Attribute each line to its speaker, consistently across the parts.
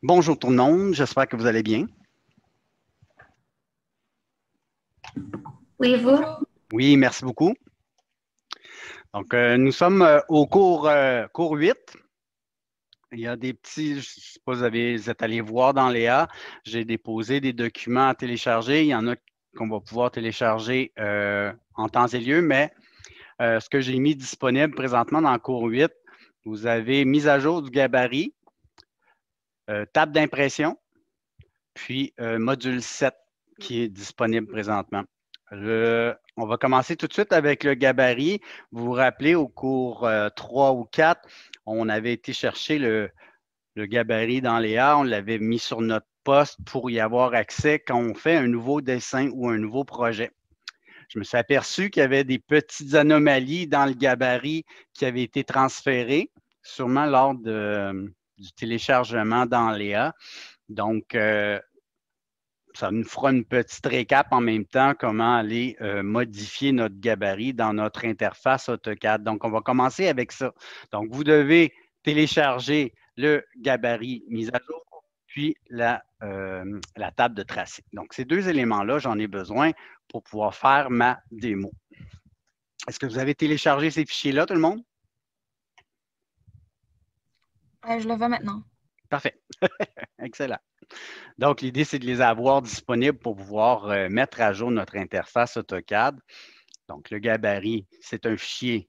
Speaker 1: Bonjour tout le monde, j'espère que vous allez bien. Oui, vous? Oui, merci beaucoup. Donc, euh, nous sommes euh, au cours, 8. Euh, Il y a des petits, je ne sais pas, vous, avez, vous êtes allés voir dans Léa, j'ai déposé des documents à télécharger. Il y en a qu'on va pouvoir télécharger en temps et lieu, mais ce que j'ai mis disponible présentement dans cours 8, vous avez mise à jour du gabarit, euh, table d'impression, puis euh, module 7 qui est disponible présentement. on va commencer tout de suite avec le gabarit. Vous vous rappelez, au cours 3 euh, ou 4, on avait été chercher le, gabarit dans les on l'avait mis sur notre poste pour y avoir accès quand on fait un nouveau dessin ou un nouveau projet. Je me suis aperçu qu'il y avait des petites anomalies dans le gabarit qui avaient été transférées, sûrement lors de, du téléchargement dans Léa. Donc, euh, ça nous fera une petite récap en même temps comment aller euh, modifier notre gabarit dans notre interface AutoCAD. Donc, on va commencer avec ça. Donc, vous devez télécharger le gabarit mis à jour puis la, euh, la table de tracé. Donc, ces deux éléments-là, j'en ai besoin pour pouvoir faire ma démo. Est-ce que vous avez téléchargé ces fichiers-là, tout le monde? Ah, je le veux maintenant. Parfait. Excellent. Donc, l'idée, c'est de les avoir disponibles pour pouvoir euh, mettre à jour notre interface AutoCAD. Donc, le gabarit, c'est un fichier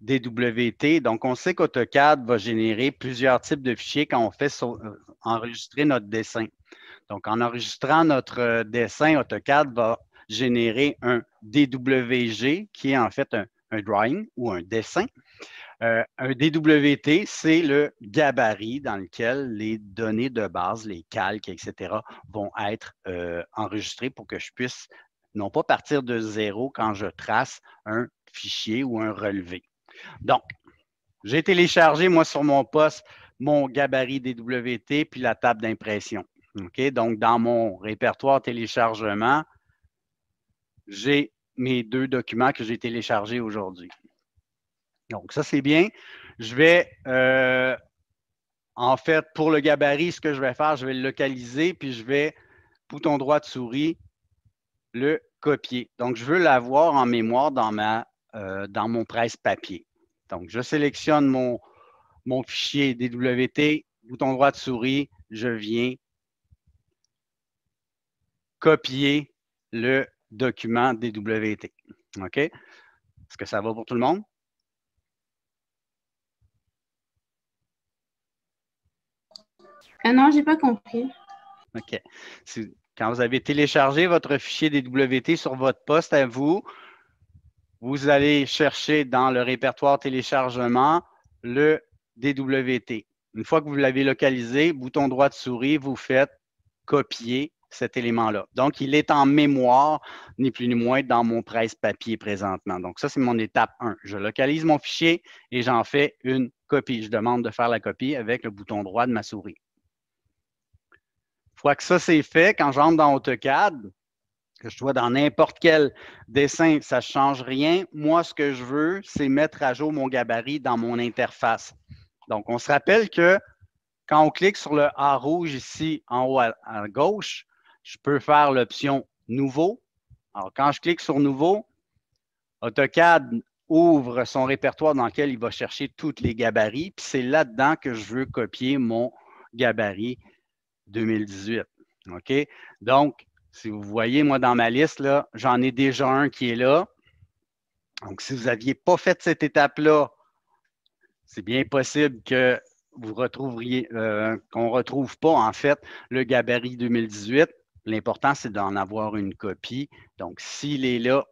Speaker 1: DWT. Donc, on sait qu'AutoCAD va générer plusieurs types de fichiers quand on fait euh, enregistrer notre dessin. Donc, en enregistrant notre euh, dessin, AutoCAD va générer un DWG, qui est en fait un drawing ou un dessin, euh, un DWT, c'est le gabarit dans lequel les données de base, les calques, etc., vont être euh, enregistrées pour que je puisse non pas partir de zéro quand je trace un fichier ou un relevé. Donc, j'ai téléchargé, moi, sur mon poste, mon gabarit DWT puis la table d'impression. Donc, dans mon répertoire téléchargement, j'ai mes deux documents que j'ai téléchargés aujourd'hui. Donc, ça, c'est bien. Je vais, euh, en fait, pour le gabarit, ce que je vais faire, je vais le localiser, puis je vais, bouton droit de souris, le copier. Donc, je veux l'avoir en mémoire dans, ma, euh, dans mon presse papier. Donc, je sélectionne mon, mon fichier DWT, bouton droit de souris, je viens copier le document DWT. OK? Est-ce que ça va pour tout le monde? Ah non, j'ai pas compris. OK. Quand vous avez téléchargé votre fichier DWT sur votre poste à vous, vous allez chercher dans le répertoire téléchargement le DWT. Une fois que vous l'avez localisé, bouton droit de souris, vous faites copier cet élément-là. Donc, il est en mémoire, ni plus ni moins, dans mon presse-papier présentement. Donc, ça, c'est mon étape 1. Je localise mon fichier et j'en fais une copie. Je demande de faire la copie avec le bouton droit de ma souris fois que ça c'est fait, quand j'entre dans AutoCAD, que je sois dans n'importe quel dessin, ça ne change rien. Moi, ce que je veux, c'est mettre à jour mon gabarit dans mon interface. Donc, on se rappelle que quand on clique sur le A rouge ici en haut à, gauche, je peux faire l'option Nouveau. Alors, quand je clique sur Nouveau, AutoCAD ouvre son répertoire dans lequel il va chercher tous les gabarits. Puis c'est là-dedans que je veux copier mon gabarit 2018. OK? Donc, si vous voyez, moi, dans ma liste, là, j'en ai déjà un qui est là. Donc, si vous n'aviez pas fait cette étape-là, c'est bien possible que vous retrouveriez, euh, qu'on ne retrouve pas, en fait, le gabarit 2018. L'important, c'est d'en avoir une copie. Donc, s'il est là,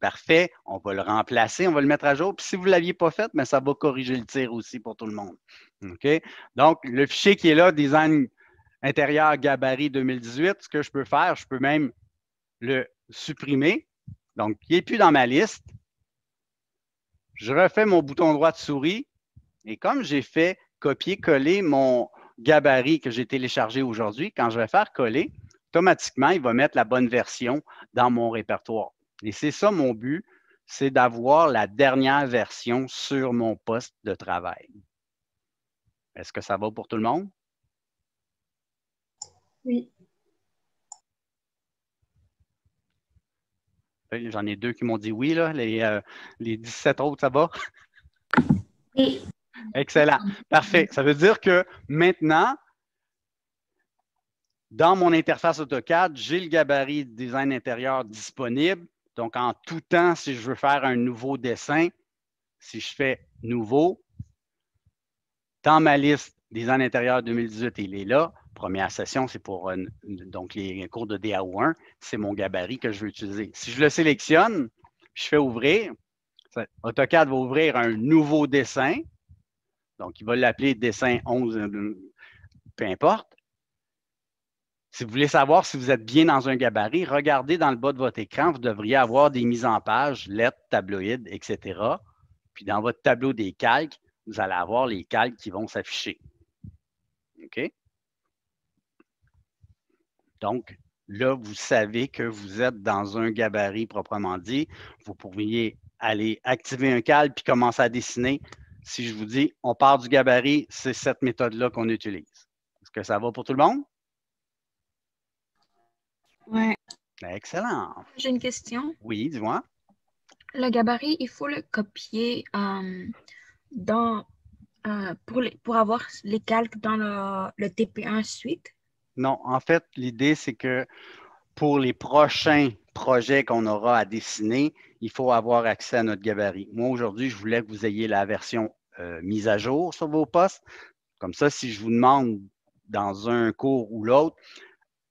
Speaker 1: parfait, on va le remplacer, on va le mettre à jour. Puis si vous ne l'aviez pas fait, mais ben, ça va corriger le tir aussi pour tout le monde. OK? Donc, le fichier qui est là, design intérieur gabarit 2018, ce que je peux faire, je peux même le supprimer. Donc, il n'est plus dans ma liste. Je refais mon bouton droit de souris et comme j'ai fait copier-coller mon gabarit que j'ai téléchargé aujourd'hui, quand je vais faire coller, automatiquement, il va mettre la bonne version dans mon répertoire. Et c'est ça mon but, c'est d'avoir la dernière version sur mon poste de travail. Est-ce que ça va pour tout le monde? Oui. J'en ai deux qui m'ont dit oui, là. Les, euh, les 17 autres, ça va? Oui. Excellent. Parfait. Ça veut dire que maintenant, dans mon interface AutoCAD, j'ai le gabarit design intérieur disponible. Donc, en tout temps, si je veux faire un nouveau dessin, si je fais nouveau, dans ma liste design intérieur 2018, il est là. Première session, c'est pour euh, donc les cours de DAO1, c'est mon gabarit que je veux utiliser. Si je le sélectionne, je fais ouvrir, AutoCAD va ouvrir un nouveau dessin. Donc, il va l'appeler dessin 11, euh, peu importe. Si vous voulez savoir si vous êtes bien dans un gabarit, regardez dans le bas de votre écran, vous devriez avoir des mises en page, lettres, tabloïdes, etc. Puis dans votre tableau des calques, vous allez avoir les calques qui vont s'afficher. OK? Donc, là, vous savez que vous êtes dans un gabarit proprement dit. Vous pourriez aller activer un calque puis commencer à dessiner. Si je vous dis, on part du gabarit, c'est cette méthode-là qu'on utilise. Est-ce que ça va pour tout le monde? Oui. Excellent. J'ai une question. Oui, dis-moi. Le gabarit, il faut le copier euh, dans, euh, pour, avoir les calques dans le, le TP1 suite? Non, en fait, l'idée, c'est que pour les prochains projets qu'on aura à dessiner, il faut avoir accès à notre gabarit. Moi, aujourd'hui, je voulais que vous ayez la version euh, mise à jour sur vos postes. Comme ça, si je vous demande dans un cours ou l'autre,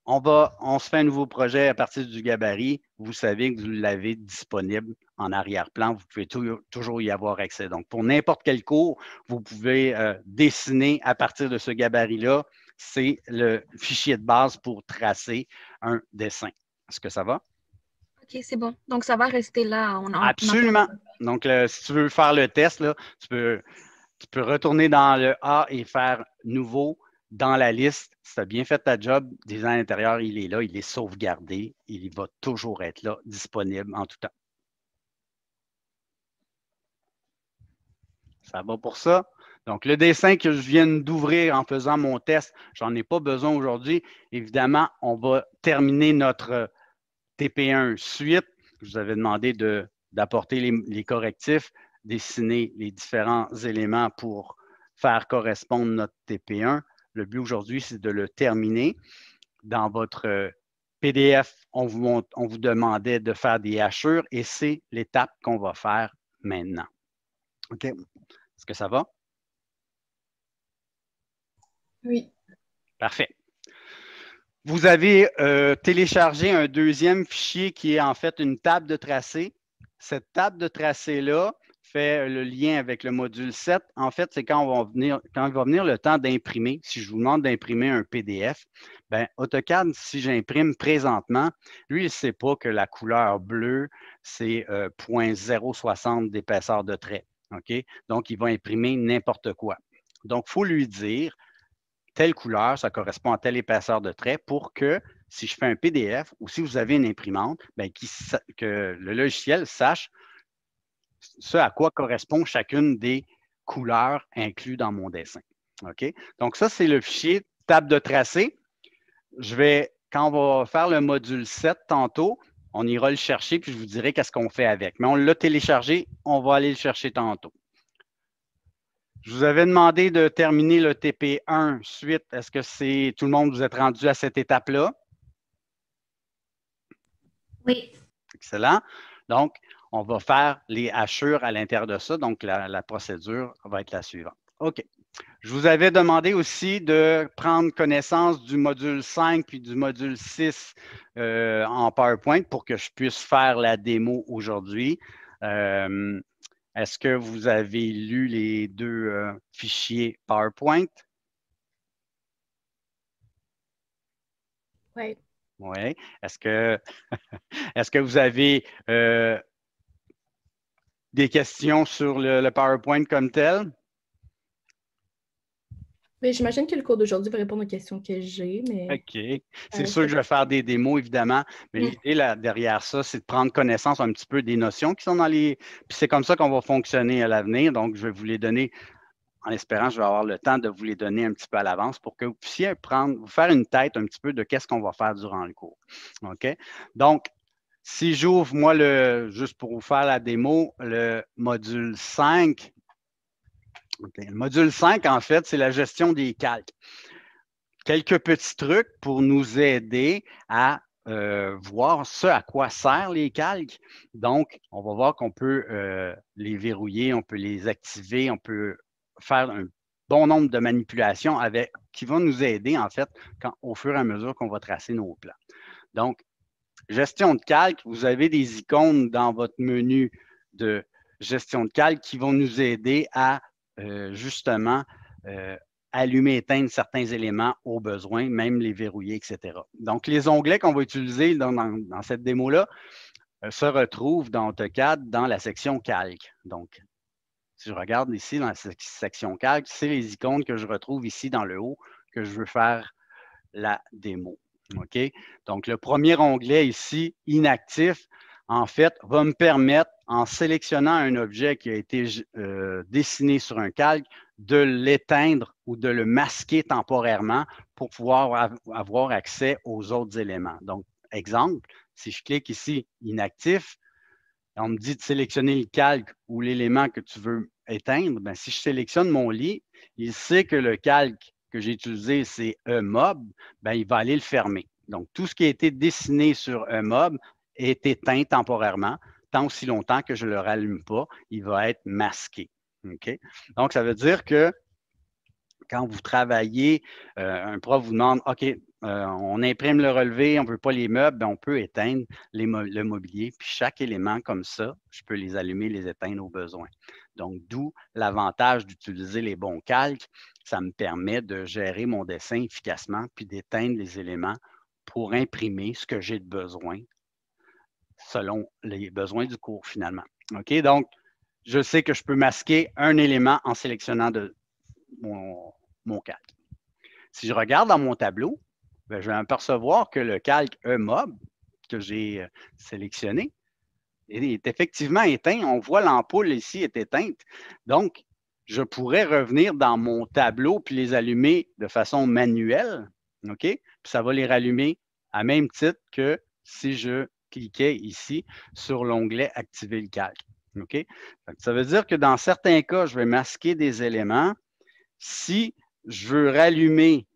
Speaker 1: on, va, on se fait un nouveau projet à partir du gabarit. Vous savez que vous l'avez disponible en arrière-plan. Vous pouvez toujours y avoir accès. Donc, pour n'importe quel cours, vous pouvez euh, dessiner à partir de ce gabarit-là c'est le fichier de base pour tracer un dessin. Est-ce que ça va? OK, c'est bon. Donc, ça va rester là. Absolument. Donc, si tu veux faire le test, tu, peux, retourner dans le A et faire nouveau dans la liste. Si tu as bien fait ta job, à l'intérieur, il est là, il est sauvegardé. Il va toujours être là, disponible en tout temps. Ça va pour ça? Donc, le dessin que je viens d'ouvrir en faisant mon test, j'en ai pas besoin aujourd'hui. Évidemment, on va terminer notre euh, TP1 suite. Je vous avais demandé d'apporter les, correctifs, dessiner les différents éléments pour faire correspondre notre TP1. Le but aujourd'hui, c'est de le terminer. Dans votre euh, PDF, on vous, on vous demandait de faire des hachures et c'est l'étape qu'on va faire maintenant. OK? Est-ce que ça va? Oui. Parfait. Vous avez euh, téléchargé un deuxième fichier qui est en fait une table de tracé. Cette table de tracé-là fait euh, le lien avec le module 7. En fait, c'est quand, va venir, quand il va venir le temps d'imprimer. Si je vous demande d'imprimer un PDF, bien, AutoCAD, si j'imprime présentement, lui, il ne sait pas que la couleur bleue, c'est 0.060 euh, d'épaisseur de trait. Donc, il va imprimer n'importe quoi. Donc, il faut lui dire, telle couleur, ça correspond à telle épaisseur de trait pour que si je fais un PDF ou si vous avez une imprimante, ben, que le logiciel sache ce à quoi correspond chacune des couleurs incluses dans mon dessin. OK? Donc, ça, c'est le fichier table de tracé. Je vais, quand on va faire le module 7 tantôt, on ira le chercher, puis je vous dirai qu'est-ce qu'on fait avec. Mais on l'a téléchargé, on va aller le chercher tantôt. Je vous avais demandé de terminer le TP1 suite. Est-ce que c'est tout le monde vous êtes rendu à cette étape-là? Oui. Excellent. Donc, on va faire les hachures à l'intérieur de ça. Donc, la, procédure va être la suivante. OK. Je vous avais demandé aussi de prendre connaissance du module 5 puis du module 6 euh, en PowerPoint pour que je puisse faire la démo aujourd'hui. Euh, est-ce que vous avez lu les deux euh, fichiers PowerPoint? Oui. Oui. Est-ce que, vous avez euh, des questions sur le PowerPoint comme tel? Mais ben, j'imagine que le cours d'aujourd'hui va répondre aux questions que j'ai. Mais... OK. Euh, c'est sûr que je vais faire des démos, évidemment, mais mm. l'idée derrière ça, c'est de prendre connaissance un petit peu des notions qui sont dans les. Puis c'est comme ça qu'on va fonctionner à l'avenir. Donc, je vais vous les donner en espérant je vais avoir le temps de vous les donner un petit peu à l'avance pour que vous puissiez prendre, vous faire une tête un petit peu de qu'est-ce qu'on va faire durant le cours. OK? Donc, si j'ouvre, moi, le, juste pour vous faire la démo, le module 5 le module 5, en fait, c'est la gestion des calques. Quelques petits trucs pour nous aider à euh, voir ce à quoi servent les calques. Donc, on va voir qu'on peut euh, les verrouiller, on peut les activer, on peut faire un bon nombre de manipulations avec, qui vont nous aider, en fait, quand, au fur et à mesure qu'on va tracer nos plans. Donc, gestion de calques, vous avez des icônes dans votre menu de gestion de calques qui vont nous aider à euh, justement euh, allumer, éteindre certains éléments au besoin, même les verrouiller, etc. Donc, les onglets qu'on va utiliser dans, cette démo-là euh, se retrouvent dans AutoCAD dans la section calque. Donc, si je regarde ici dans la section calque, c'est les icônes que je retrouve ici dans le haut que je veux faire la démo. OK? Donc, le premier onglet ici, inactif, en fait, va me permettre en sélectionnant un objet qui a été euh, dessiné sur un calque, de l'éteindre ou de le masquer temporairement pour pouvoir avoir accès aux autres éléments. Donc, exemple, si je clique ici inactif, on me dit de sélectionner le calque ou l'élément que tu veux éteindre. Ben, si je sélectionne mon lit, il sait que le calque que j'ai utilisé, c'est mob. mob ben, », il va aller le fermer. Donc, tout ce qui a été dessiné sur mob » est éteint temporairement tant aussi longtemps que je ne le rallume pas, il va être masqué. Donc, ça veut dire que quand vous travaillez, euh, un prof vous demande, OK, euh, on imprime le relevé, on ne veut pas les meubles, ben, on peut éteindre le mobilier. Puis chaque élément comme ça, je peux les allumer, les éteindre au besoin. Donc, d'où l'avantage d'utiliser les bons calques. Ça me permet de gérer mon dessin efficacement, puis d'éteindre les éléments pour imprimer ce que j'ai de besoin selon les besoins du cours finalement. OK? Donc, je sais que je peux masquer un élément en sélectionnant de mon, mon calque. Si je regarde dans mon tableau, ben, je vais apercevoir que le calque E-Mob que j'ai euh, sélectionné est effectivement éteint. On voit l'ampoule ici est éteinte. Donc, je pourrais revenir dans mon tableau puis les allumer de façon manuelle. OK? Puis ça va les rallumer à même titre que si je cliquer ici sur l'onglet Activer le calque. OK? Ça veut dire que dans certains cas, je vais masquer des éléments. Si je veux rallumer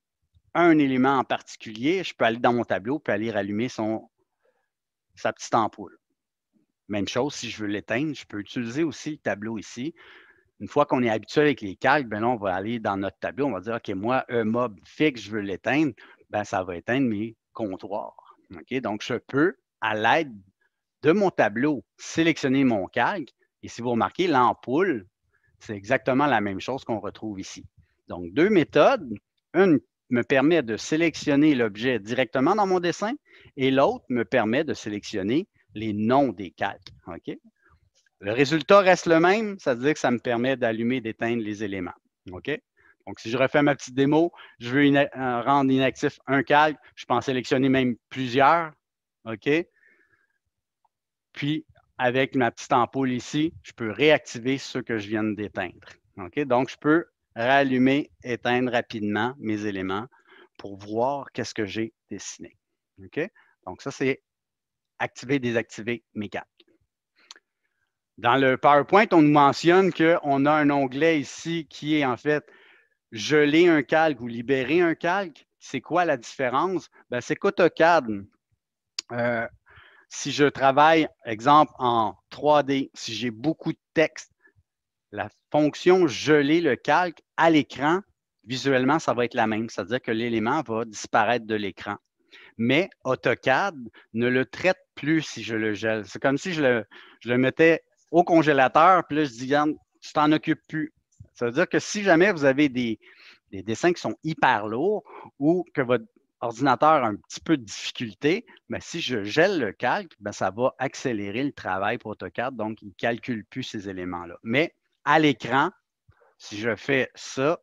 Speaker 1: un élément en particulier, je peux aller dans mon tableau et aller rallumer son, sa petite ampoule. Même chose, si je veux l'éteindre, je peux utiliser aussi le tableau ici. Une fois qu'on est habitué avec les calques, ben là, on va aller dans notre tableau, on va dire, OK, moi, un mob fixe, je veux l'éteindre, ben ça va éteindre mes comptoirs. OK? Donc, je peux à l'aide de mon tableau, sélectionner mon calque. Et si vous remarquez, l'ampoule, c'est exactement la même chose qu'on retrouve ici. Donc, deux méthodes. Une me permet de sélectionner l'objet directement dans mon dessin et l'autre me permet de sélectionner les noms des calques. Le résultat reste le même, ça veut dire que ça me permet d'allumer, d'éteindre les éléments. Ok. Donc, si je refais ma petite démo, je veux euh, rendre inactif un calque, je peux en sélectionner même plusieurs. OK? Puis, avec ma petite ampoule ici, je peux réactiver ce que je viens d'éteindre. Donc, je peux rallumer, éteindre rapidement mes éléments pour voir qu'est-ce que j'ai dessiné. Donc, ça, c'est activer, désactiver mes calques. Dans le PowerPoint, on nous mentionne qu'on a un onglet ici qui est en fait geler un calque ou libérer un calque. C'est quoi la différence? Ben, c'est qu'AutoCAD, euh, si je travaille, exemple, en 3D, si j'ai beaucoup de texte, la fonction geler le calque à l'écran, visuellement, ça va être la même, c'est-à-dire que l'élément va disparaître de l'écran. Mais AutoCAD ne le traite plus si je le gèle. C'est comme si je le, mettais au congélateur, puis là, je dis, tu t'en occupes plus. Ça veut dire que si jamais vous avez des, des dessins qui sont hyper lourds ou que votre ordinateur a un petit peu de difficulté, mais si je gèle le calque, ben, ça va accélérer le travail pour AutoCAD, donc il ne calcule plus ces éléments-là. Mais à l'écran, si je fais ça,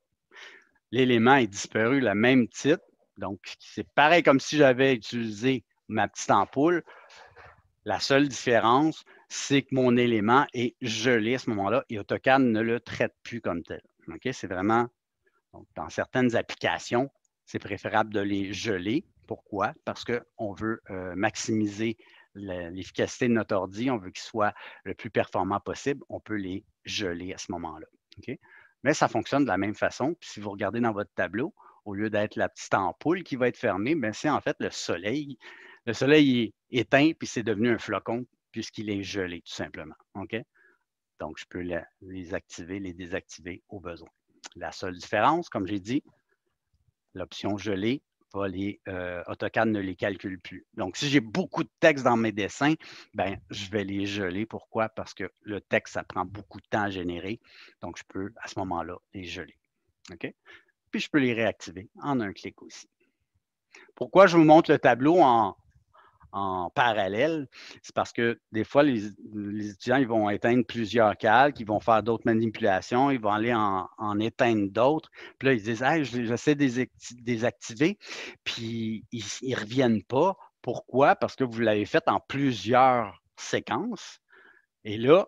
Speaker 1: l'élément est disparu, la même titre. Donc, c'est pareil comme si j'avais utilisé ma petite ampoule. La seule différence, c'est que mon élément est gelé à ce moment-là et AutoCAD ne le traite plus comme tel. C'est vraiment, dans certaines applications, c'est préférable de les geler. Pourquoi? Parce qu'on veut euh, maximiser l'efficacité de notre ordi, on veut qu'il soit le plus performant possible, on peut les geler à ce moment-là. Mais ça fonctionne de la même façon. si vous regardez dans votre tableau, au lieu d'être la petite ampoule qui va être fermée, ben, c'est en fait le soleil. Le soleil est éteint, puis c'est devenu un flocon puisqu'il est gelé, tout simplement. Donc, je peux les activer, les désactiver au besoin. La seule différence, comme j'ai dit, l'option gelée, va les, euh, AutoCAD ne les calcule plus. Donc, si j'ai beaucoup de textes dans mes dessins, ben, je vais les geler. Pourquoi? Parce que le texte, ça prend beaucoup de temps à générer. Donc, je peux, à ce moment-là, les geler. OK? Puis, je peux les réactiver en un clic aussi. Pourquoi je vous montre le tableau en en parallèle, c'est parce que des fois, les, étudiants ils vont éteindre plusieurs calques, ils vont faire d'autres manipulations, ils vont aller en, en éteindre d'autres. Puis là, ils disent hey, j'essaie de désactiver, puis ils ne reviennent pas. Pourquoi? Parce que vous l'avez fait en plusieurs séquences. Et là,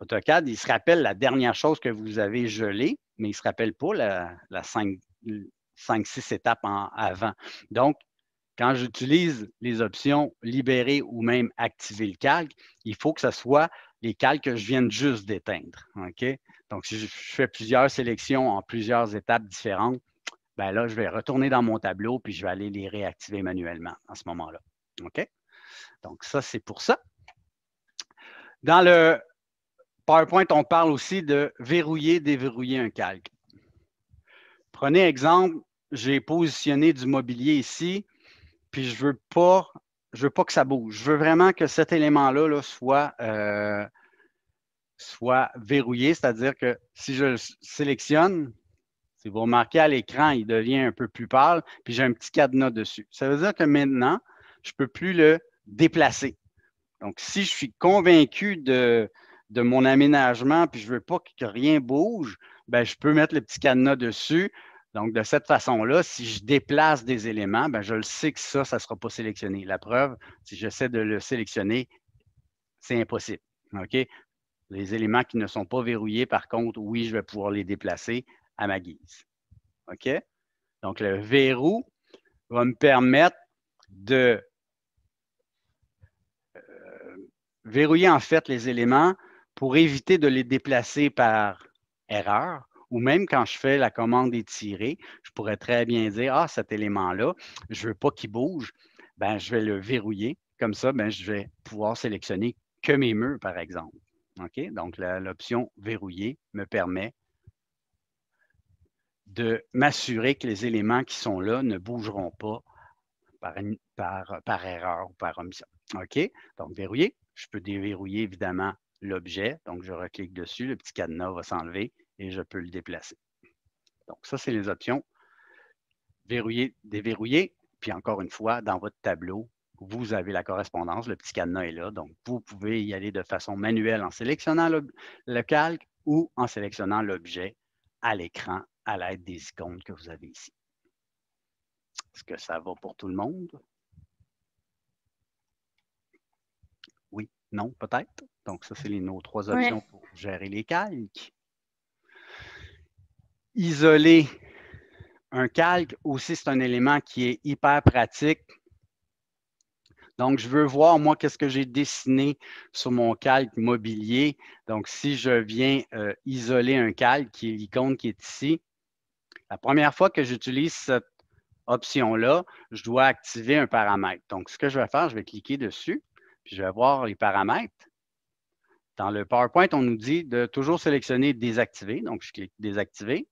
Speaker 1: AutoCAD, il se rappelle la dernière chose que vous avez gelée, mais il ne se rappelle pas la, la 5, 5, 6 étapes en avant. Donc, quand j'utilise les options libérer ou même activer le calque, il faut que ce soit les calques que je viens juste d'éteindre. Donc, si je fais plusieurs sélections en plusieurs étapes différentes, ben là, je vais retourner dans mon tableau puis je vais aller les réactiver manuellement à ce moment-là. Donc, ça, c'est pour ça. Dans le PowerPoint, on parle aussi de verrouiller, déverrouiller un calque. Prenez exemple, j'ai positionné du mobilier ici puis je ne veux pas que ça bouge. Je veux vraiment que cet élément-là soit, euh, soit verrouillé, c'est-à-dire que si je le sélectionne, si vous remarquez à l'écran, il devient un peu plus pâle, puis j'ai un petit cadenas dessus. Ça veut dire que maintenant, je ne peux plus le déplacer. Donc, si je suis convaincu de, mon aménagement, puis je ne veux pas que rien bouge, ben, je peux mettre le petit cadenas dessus, donc, de cette façon-là, si je déplace des éléments, ben, je le sais que ça, ça ne sera pas sélectionné. La preuve, si j'essaie de le sélectionner, c'est impossible. OK? Les éléments qui ne sont pas verrouillés, par contre, oui, je vais pouvoir les déplacer à ma guise. OK? Donc, le verrou va me permettre de euh, verrouiller en fait les éléments pour éviter de les déplacer par erreur ou même quand je fais la commande étirer, je pourrais très bien dire, ah, cet élément-là, je ne veux pas qu'il bouge, ben, je vais le verrouiller. Comme ça, ben, je vais pouvoir sélectionner que mes murs, par exemple. OK? Donc, l'option verrouiller me permet de m'assurer que les éléments qui sont là ne bougeront pas par, par erreur ou par omission. OK? Donc, verrouiller. Je peux déverrouiller évidemment l'objet. Donc, je reclique dessus, le petit cadenas va s'enlever et je peux le déplacer. Donc, ça, c'est les options. Verrouiller, déverrouiller, puis encore une fois, dans votre tableau, vous avez la correspondance, le petit cadenas est là, donc vous pouvez y aller de façon manuelle en sélectionnant le, calque ou en sélectionnant l'objet à l'écran à l'aide des icônes que vous avez ici. Est-ce que ça va pour tout le monde? Oui, non, peut-être. Donc, ça, c'est nos trois options pour gérer les calques isoler un calque aussi, c'est un élément qui est hyper pratique. Donc, je veux voir, moi, qu'est-ce que j'ai dessiné sur mon calque mobilier. Donc, si je viens euh, isoler un calque, qui est l'icône qui est ici, la première fois que j'utilise cette option-là, je dois activer un paramètre. Donc, ce que je vais faire, je vais cliquer dessus, puis je vais voir les paramètres. Dans le PowerPoint, on nous dit de toujours sélectionner désactiver. Donc, je clique désactiver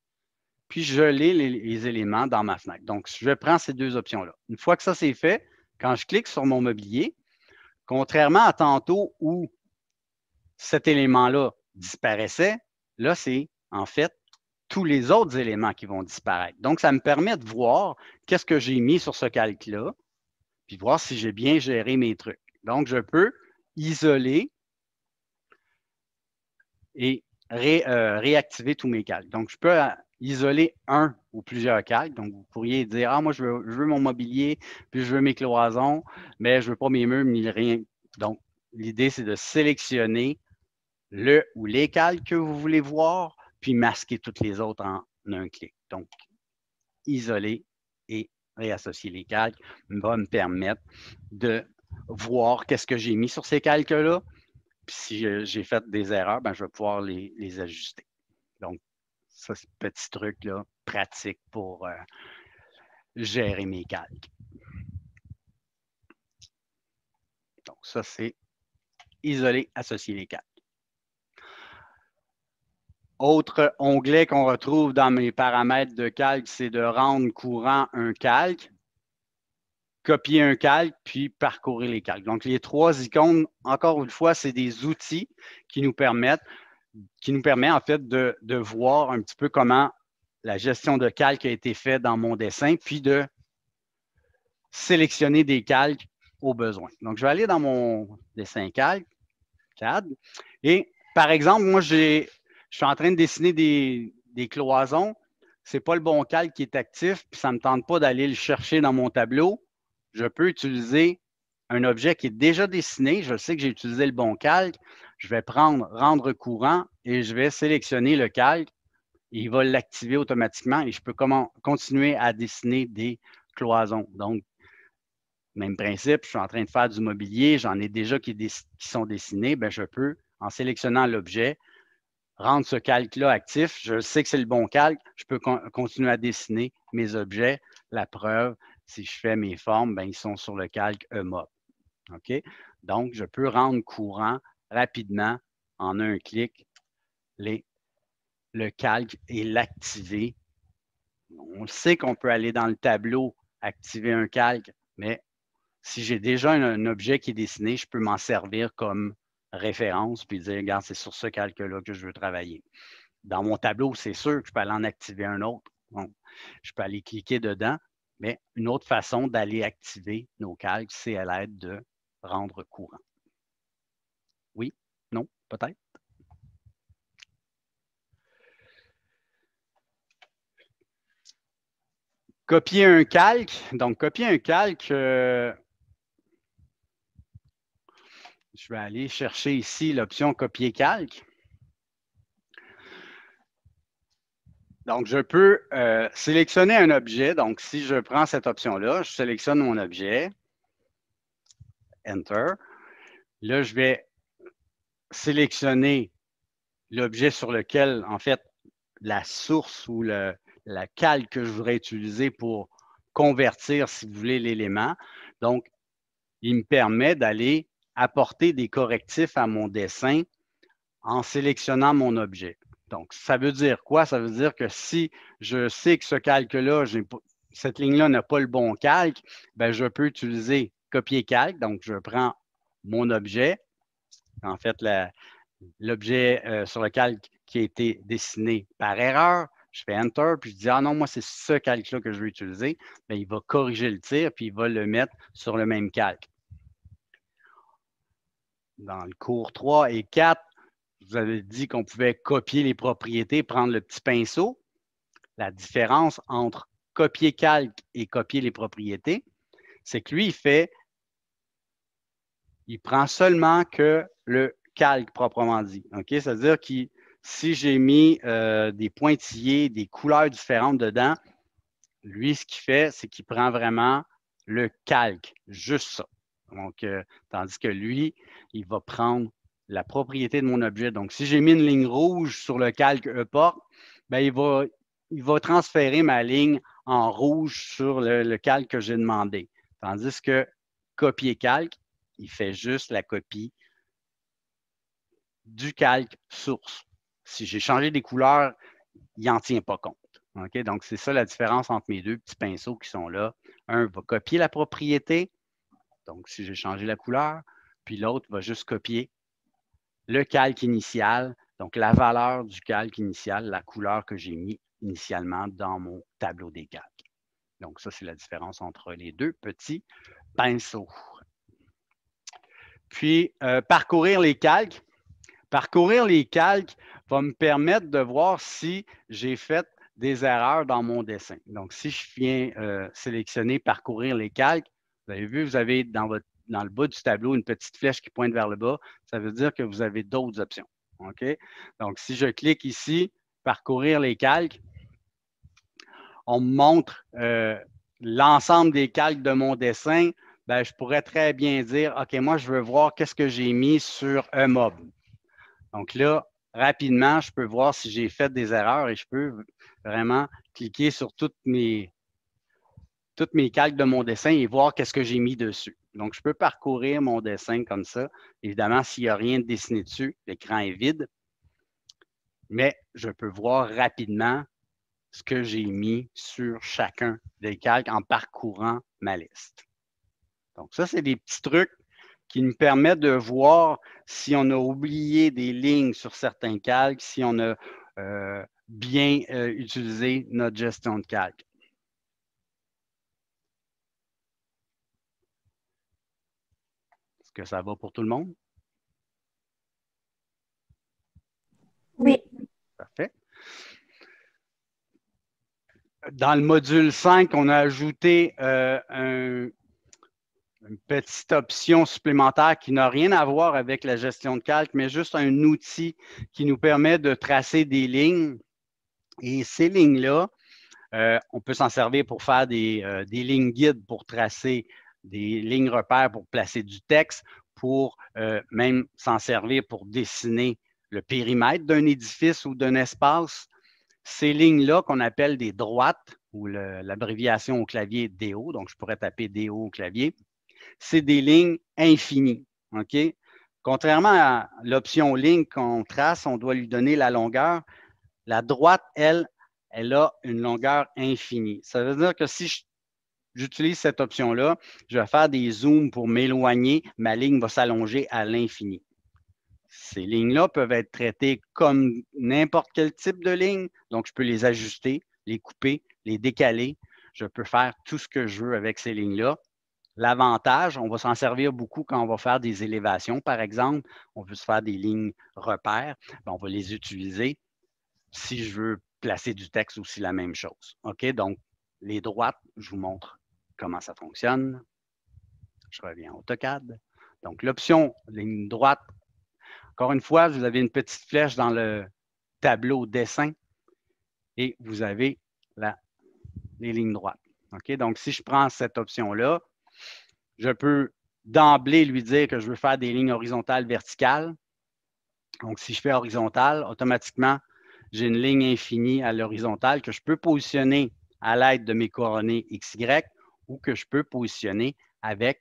Speaker 1: puis je les, éléments dans ma fenêtre. Donc, je prends ces deux options-là. Une fois que ça c'est fait, quand je clique sur mon mobilier, contrairement à tantôt où cet élément-là disparaissait, là, c'est en fait tous les autres éléments qui vont disparaître. Donc, ça me permet de voir qu'est-ce que j'ai mis sur ce calque-là, puis voir si j'ai bien géré mes trucs. Donc, je peux isoler et euh, réactiver tous mes calques. Donc, je peux euh, isoler un ou plusieurs calques. Donc, vous pourriez dire Ah, moi, je veux, mon mobilier, puis je veux mes cloisons, mais je ne veux pas mes murs ni rien. Donc, l'idée, c'est de sélectionner le ou les calques que vous voulez voir, puis masquer toutes les autres en un clic. Donc, isoler et réassocier les calques va me permettre de voir qu'est-ce que j'ai mis sur ces calques-là. Puis si j'ai fait des erreurs, ben, je vais pouvoir les, les ajuster. Donc, ça, c'est petit truc là, pratique pour euh, gérer mes calques. Donc, ça, c'est isoler, associer les calques. Autre onglet qu'on retrouve dans mes paramètres de calques, c'est de rendre courant un calque, copier un calque, puis parcourir les calques. Donc, les trois icônes, encore une fois, c'est des outils qui nous permettent qui nous permet en fait de, voir un petit peu comment la gestion de calque a été faite dans mon dessin, puis de sélectionner des calques au besoin. Donc, je vais aller dans mon dessin calque, cadre et par exemple, moi, je suis en train de dessiner des, des cloisons. Ce n'est pas le bon calque qui est actif, puis ça ne me tente pas d'aller le chercher dans mon tableau. Je peux utiliser un objet qui est déjà dessiné. Je sais que j'ai utilisé le bon calque je vais prendre rendre courant et je vais sélectionner le calque. Il va l'activer automatiquement et je peux continuer à dessiner des cloisons. Donc, même principe, je suis en train de faire du mobilier, j'en ai déjà qui, sont dessinés, ben, je peux, en sélectionnant l'objet, rendre ce calque-là actif. Je sais que c'est le bon calque, je peux continuer à dessiner mes objets. La preuve, si je fais mes formes, ben, ils sont sur le calque EMOP. OK? Donc, je peux rendre courant rapidement, en un clic, les, le calque et l'activer. On sait qu'on peut aller dans le tableau, activer un calque, mais si j'ai déjà un, objet qui est dessiné, je peux m'en servir comme référence puis dire, regarde, c'est sur ce calque-là que je veux travailler. Dans mon tableau, c'est sûr que je peux aller en activer un autre. je peux aller cliquer dedans, mais une autre façon d'aller activer nos calques, c'est à l'aide de rendre courant peut-être. Copier un calque. Donc, copier un calque, euh, je vais aller chercher ici l'option copier calque. Donc, je peux euh, sélectionner un objet. Donc, si je prends cette option-là, je sélectionne mon objet. Enter. Là, je vais sélectionner l'objet sur lequel, en fait, la source ou le, la calque que je voudrais utiliser pour convertir, si vous voulez, l'élément. Donc, il me permet d'aller apporter des correctifs à mon dessin en sélectionnant mon objet. Donc, ça veut dire quoi? Ça veut dire que si je sais que ce calque-là, cette ligne-là n'a pas le bon calque, ben, je peux utiliser copier calque. Donc, je prends mon objet, en fait l'objet euh, sur le calque qui a été dessiné par erreur. Je fais Enter, puis je dis Ah non, moi, c'est ce calque-là que je veux utiliser. Bien, il va corriger le tir, puis il va le mettre sur le même calque. Dans le cours 3 et 4, vous avez dit qu'on pouvait copier les propriétés, prendre le petit pinceau. La différence entre copier calque et copier les propriétés, c'est que lui, il fait il prend seulement que le calque proprement dit. OK? C'est-à-dire que si j'ai mis euh, des pointillés, des couleurs différentes dedans, lui, ce qu'il fait, c'est qu'il prend vraiment le calque, juste ça. Donc, euh, tandis que lui, il va prendre la propriété de mon objet. Donc, si j'ai mis une ligne rouge sur le calque e port ben, il va, il va transférer ma ligne en rouge sur le calque que j'ai demandé. Tandis que copier calque, il fait juste la copie du calque source. Si j'ai changé des couleurs, il n'en tient pas compte. Donc, c'est ça la différence entre mes deux petits pinceaux qui sont là. Un va copier la propriété, donc si j'ai changé la couleur, puis l'autre va juste copier le calque initial, donc la valeur du calque initial, la couleur que j'ai mis initialement dans mon tableau des calques. Donc, ça, c'est la différence entre les deux petits pinceaux. Puis, euh, parcourir les calques. Parcourir les calques va me permettre de voir si j'ai fait des erreurs dans mon dessin. Donc, si je viens euh, sélectionner parcourir les calques, vous avez vu, vous avez dans, le bas du tableau une petite flèche qui pointe vers le bas. Ça veut dire que vous avez d'autres options. Donc, si je clique ici, parcourir les calques, on me montre euh, l'ensemble des calques de mon dessin, ben, je pourrais très bien dire, OK, moi, je veux voir qu'est-ce que j'ai mis sur un mob. Donc là, rapidement, je peux voir si j'ai fait des erreurs et je peux vraiment cliquer sur toutes mes, toutes mes calques de mon dessin et voir qu'est-ce que j'ai mis dessus. Donc, je peux parcourir mon dessin comme ça. Évidemment, s'il n'y a rien dessiné dessus, l'écran est vide. Mais je peux voir rapidement ce que j'ai mis sur chacun des calques en parcourant ma liste. Donc, ça, c'est des petits trucs qui nous permettent de voir si on a oublié des lignes sur certains calques, si on a euh, bien euh, utilisé notre gestion de calques. Est-ce que ça va pour tout le monde? Oui. Parfait. Dans le module 5, on a ajouté euh, un, une petite option supplémentaire qui n'a rien à voir avec la gestion de calque, mais juste un outil qui nous permet de tracer des lignes. Et ces lignes-là, euh, on peut s'en servir pour faire euh, des, lignes guides pour tracer des lignes repères pour placer du texte, pour euh, même s'en servir pour dessiner le périmètre d'un édifice ou d'un espace. Ces lignes-là qu'on appelle des droites, ou l'abréviation au clavier DO, donc je pourrais taper DO au clavier, c'est des lignes infinies. OK? Contrairement à l'option ligne qu'on trace, on doit lui donner la longueur. La droite, elle, elle a une longueur infinie. Ça veut dire que si j'utilise cette option-là, je vais faire des zooms pour m'éloigner, ma ligne va s'allonger à l'infini. Ces lignes-là peuvent être traitées comme n'importe quel type de ligne, donc je peux les ajuster, les couper, les décaler. Je peux faire tout ce que je veux avec ces lignes-là. L'avantage, on va s'en servir beaucoup quand on va faire des élévations, par exemple. On veut se faire des lignes repères, ben, on va les utiliser si je veux placer du texte aussi la même chose. OK? Donc, les droites, je vous montre comment ça fonctionne. Je reviens au AutoCAD. Donc, l'option ligne droite, encore une fois, vous avez une petite flèche dans le tableau dessin et vous avez la, les lignes droites. OK? Donc, si je prends cette option-là, je peux d'emblée lui dire que je veux faire des lignes horizontales, verticales. Donc, si je fais horizontale, automatiquement, j'ai une ligne infinie à l'horizontale que je peux positionner à l'aide de mes coordonnées XY ou que je peux positionner avec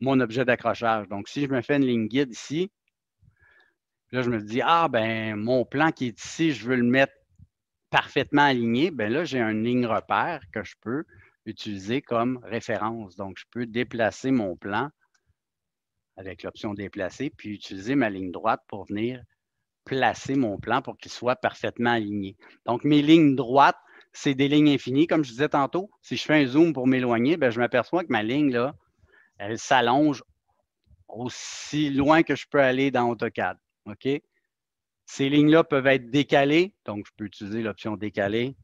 Speaker 1: mon objet d'accrochage. Donc, si je me fais une ligne guide ici, là, je me dis, ah, ben, mon plan qui est ici, je veux le mettre parfaitement aligné. Bien là, j'ai une ligne repère que je peux utiliser comme référence. Donc, je peux déplacer mon plan avec l'option déplacer, puis utiliser ma ligne droite pour venir placer mon plan pour qu'il soit parfaitement aligné. Donc, mes lignes droites, c'est des lignes infinies. Comme je disais tantôt, si je fais un zoom pour m'éloigner, ben, je m'aperçois que ma ligne, là, elle s'allonge aussi loin que je peux aller dans AutoCAD. OK? Ces lignes-là peuvent être décalées, donc je peux utiliser l'option décaler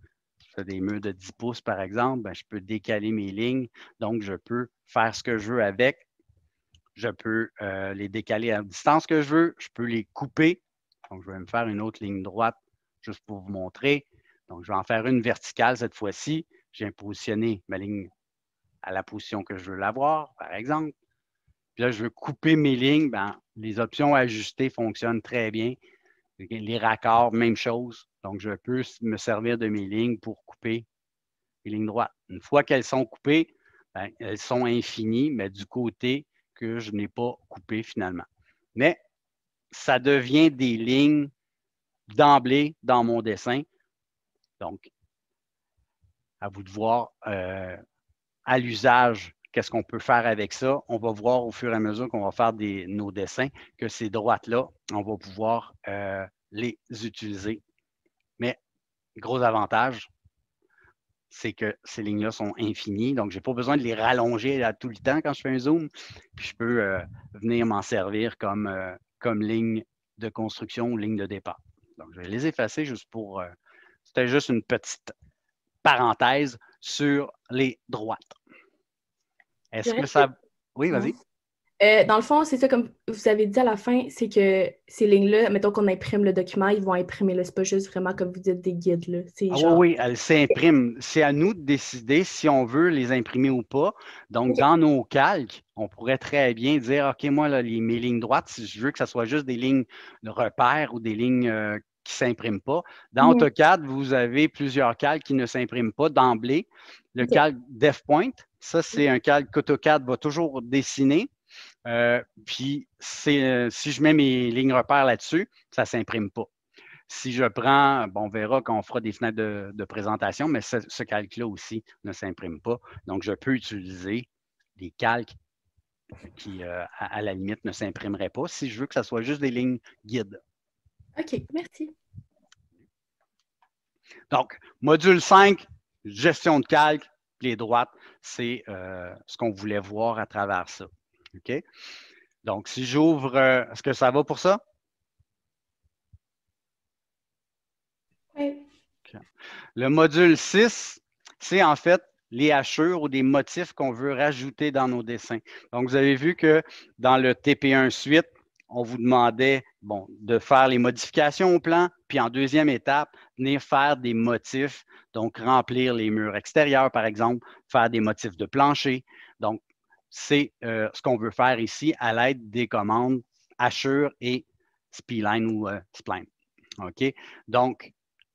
Speaker 1: fais des murs de 10 pouces, par exemple, ben, je peux décaler mes lignes. Donc, je peux faire ce que je veux avec. Je peux euh, les décaler à la distance que je veux. Je peux les couper. Donc, je vais me faire une autre ligne droite juste pour vous montrer. Donc, je vais en faire une verticale cette fois-ci. J'ai positionné ma ligne à la position que je veux l'avoir, par exemple. Puis là, je veux couper mes lignes. Ben, les options ajustées fonctionnent très bien. Les raccords, même chose. Donc, je peux me servir de mes lignes pour couper les lignes droites. Une fois qu'elles sont coupées, ben, elles sont infinies, mais du côté que je n'ai pas coupé finalement. Mais ça devient des lignes d'emblée dans mon dessin. Donc, à vous de voir euh, à l'usage qu'est-ce qu'on peut faire avec ça. On va voir au fur et à mesure qu'on va faire nos dessins que ces droites-là, on va pouvoir euh, les utiliser mais gros avantage, c'est que ces lignes-là sont infinies. Donc, je n'ai pas besoin de les rallonger tout le temps quand je fais un zoom. Puis je peux euh, venir m'en servir comme, euh, comme ligne de construction ou ligne de départ. Donc, je vais les effacer juste pour. Euh, c'était juste une petite parenthèse sur les droites. Est-ce que ça. Oui, vas-y. Euh, dans le fond, c'est ça, comme vous avez dit à la fin, c'est que ces lignes-là, mettons qu'on imprime le document, ils vont imprimer. ce C'est pas juste vraiment, comme vous dites, des guides. Là. Ah oui, elles s'impriment. C'est à nous de décider si on veut les imprimer ou pas. Donc, dans nos calques, on pourrait très bien dire OK, moi, là, les, mes lignes droites, si je veux que ce soit juste des lignes de repères ou des lignes euh, qui ne s'impriment pas. Dans mhm. AutoCAD, vous avez plusieurs calques qui ne s'impriment pas d'emblée. Le calque DefPoint, ça, mhm. c'est un calque qu'AutoCAD va toujours dessiner euh, puis euh, si je mets mes lignes repères là-dessus, ça ne s'imprime pas. Si je prends, bon, on verra quand on fera des fenêtres de, présentation, mais ce, calque-là aussi ne s'imprime pas. Donc, je peux utiliser des calques qui, euh, à, la limite, ne s'imprimeraient pas si je veux que ce soit juste des lignes guides. OK, merci. Donc, module 5, gestion de calque, les droites, c'est ce qu'on voulait voir à travers ça. OK? Donc, si j'ouvre, euh, est-ce que ça va pour ça? Oui. Le module 6, c'est en fait les hachures ou des motifs qu'on veut rajouter dans nos dessins. Donc, vous avez vu que dans le TP1 suite, on vous demandait bon, de faire les modifications au plan, puis en deuxième étape, venir faire des motifs, donc remplir les murs extérieurs, par exemple, faire des motifs de plancher. Donc, c'est euh, ce qu'on veut faire ici à l'aide des commandes Assure et Spline ou euh, Spline. Donc,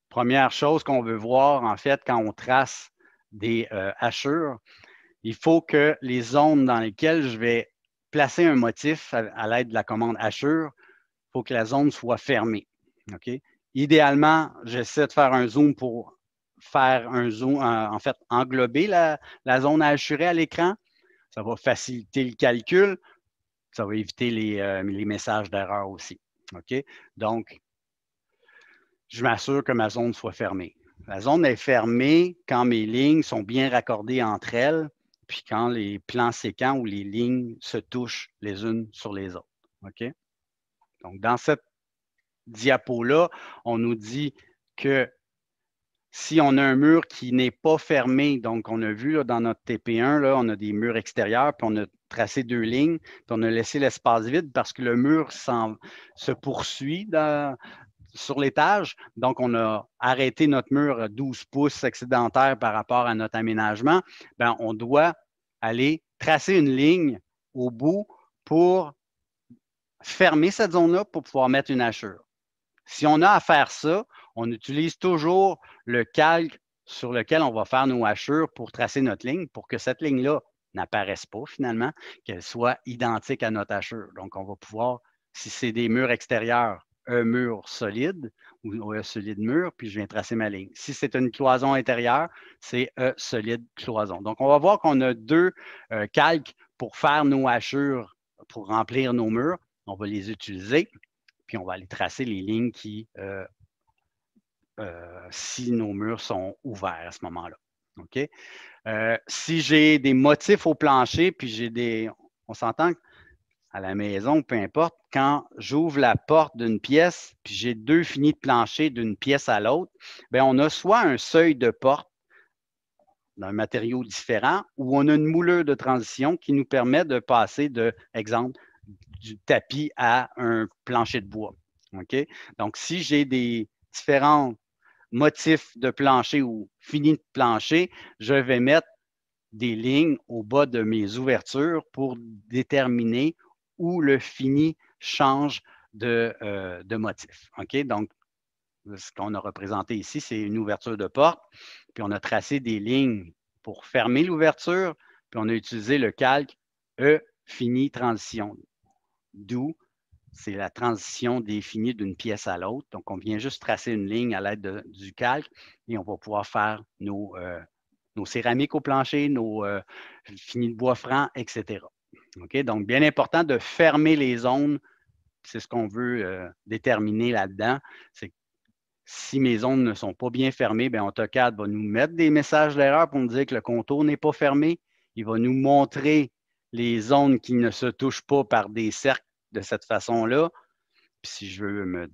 Speaker 1: première chose qu'on veut voir, en fait, quand on trace des hachures, euh, il faut que les zones dans lesquelles je vais placer un motif à, l'aide de la commande Assure, il faut que la zone soit fermée. Idéalement, j'essaie de faire un zoom pour faire un zoom, en fait, englober la, zone assurée à l'écran. Ça va faciliter le calcul. Ça va éviter euh, les, messages d'erreur aussi. OK? Donc, je m'assure que ma zone soit fermée. La zone est fermée quand mes lignes sont bien raccordées entre elles, puis quand les plans séquents ou les lignes se touchent les unes sur les autres. OK? Donc, dans cette diapo-là, on nous dit que si on a un mur qui n'est pas fermé, donc on a vu dans notre TP1, on a des murs extérieurs, puis on a tracé deux lignes, puis on a laissé l'espace vide parce que le mur se poursuit sur l'étage. Donc, on a arrêté notre mur à 12 pouces excédentaire par rapport à notre aménagement. Bien, on doit aller tracer une ligne au bout pour fermer cette zone-là pour pouvoir mettre une hachure. Si on a à faire ça, on utilise toujours le calque sur lequel on va faire nos hachures pour tracer notre ligne, pour que cette ligne-là n'apparaisse pas finalement, qu'elle soit identique à notre hachure. Donc, on va pouvoir, si c'est des murs extérieurs, un mur solide ou un solide mur, puis je viens tracer ma ligne. Si c'est une cloison intérieure, c'est un solide cloison. Donc, on va voir qu'on a deux euh, calques pour faire nos hachures, pour remplir nos murs. On va les utiliser, puis on va aller tracer les lignes qui euh, euh, si nos murs sont ouverts à ce moment-là. OK? Euh, si j'ai des motifs au plancher, puis j'ai des. On s'entend à la maison, peu importe, quand j'ouvre la porte d'une pièce, puis j'ai deux finis de plancher d'une pièce à l'autre, bien, on a soit un seuil de porte d'un matériau différent ou on a une moulure de transition qui nous permet de passer de, exemple, du tapis à un plancher de bois. OK? Donc, si j'ai des différentes motif de plancher ou fini de plancher, je vais mettre des lignes au bas de mes ouvertures pour déterminer où le fini change euh, de, motif. OK? Donc, ce qu'on a représenté ici, c'est une ouverture de porte, puis on a tracé des lignes pour fermer l'ouverture, puis on a utilisé le calque E fini transition, d'où c'est la transition définie d'une pièce à l'autre. Donc, on vient juste tracer une ligne à l'aide du calque et on va pouvoir faire nos, euh, céramiques au plancher, nos euh, finis de bois franc, etc. Donc, bien important de fermer les zones. C'est ce qu'on veut euh, déterminer là-dedans. C'est si mes zones ne sont pas bien fermées, bien, AutoCAD va nous mettre des messages d'erreur pour nous dire que le contour n'est pas fermé. Il va nous montrer les zones qui ne se touchent pas par des cercles de cette façon-là. si je veux me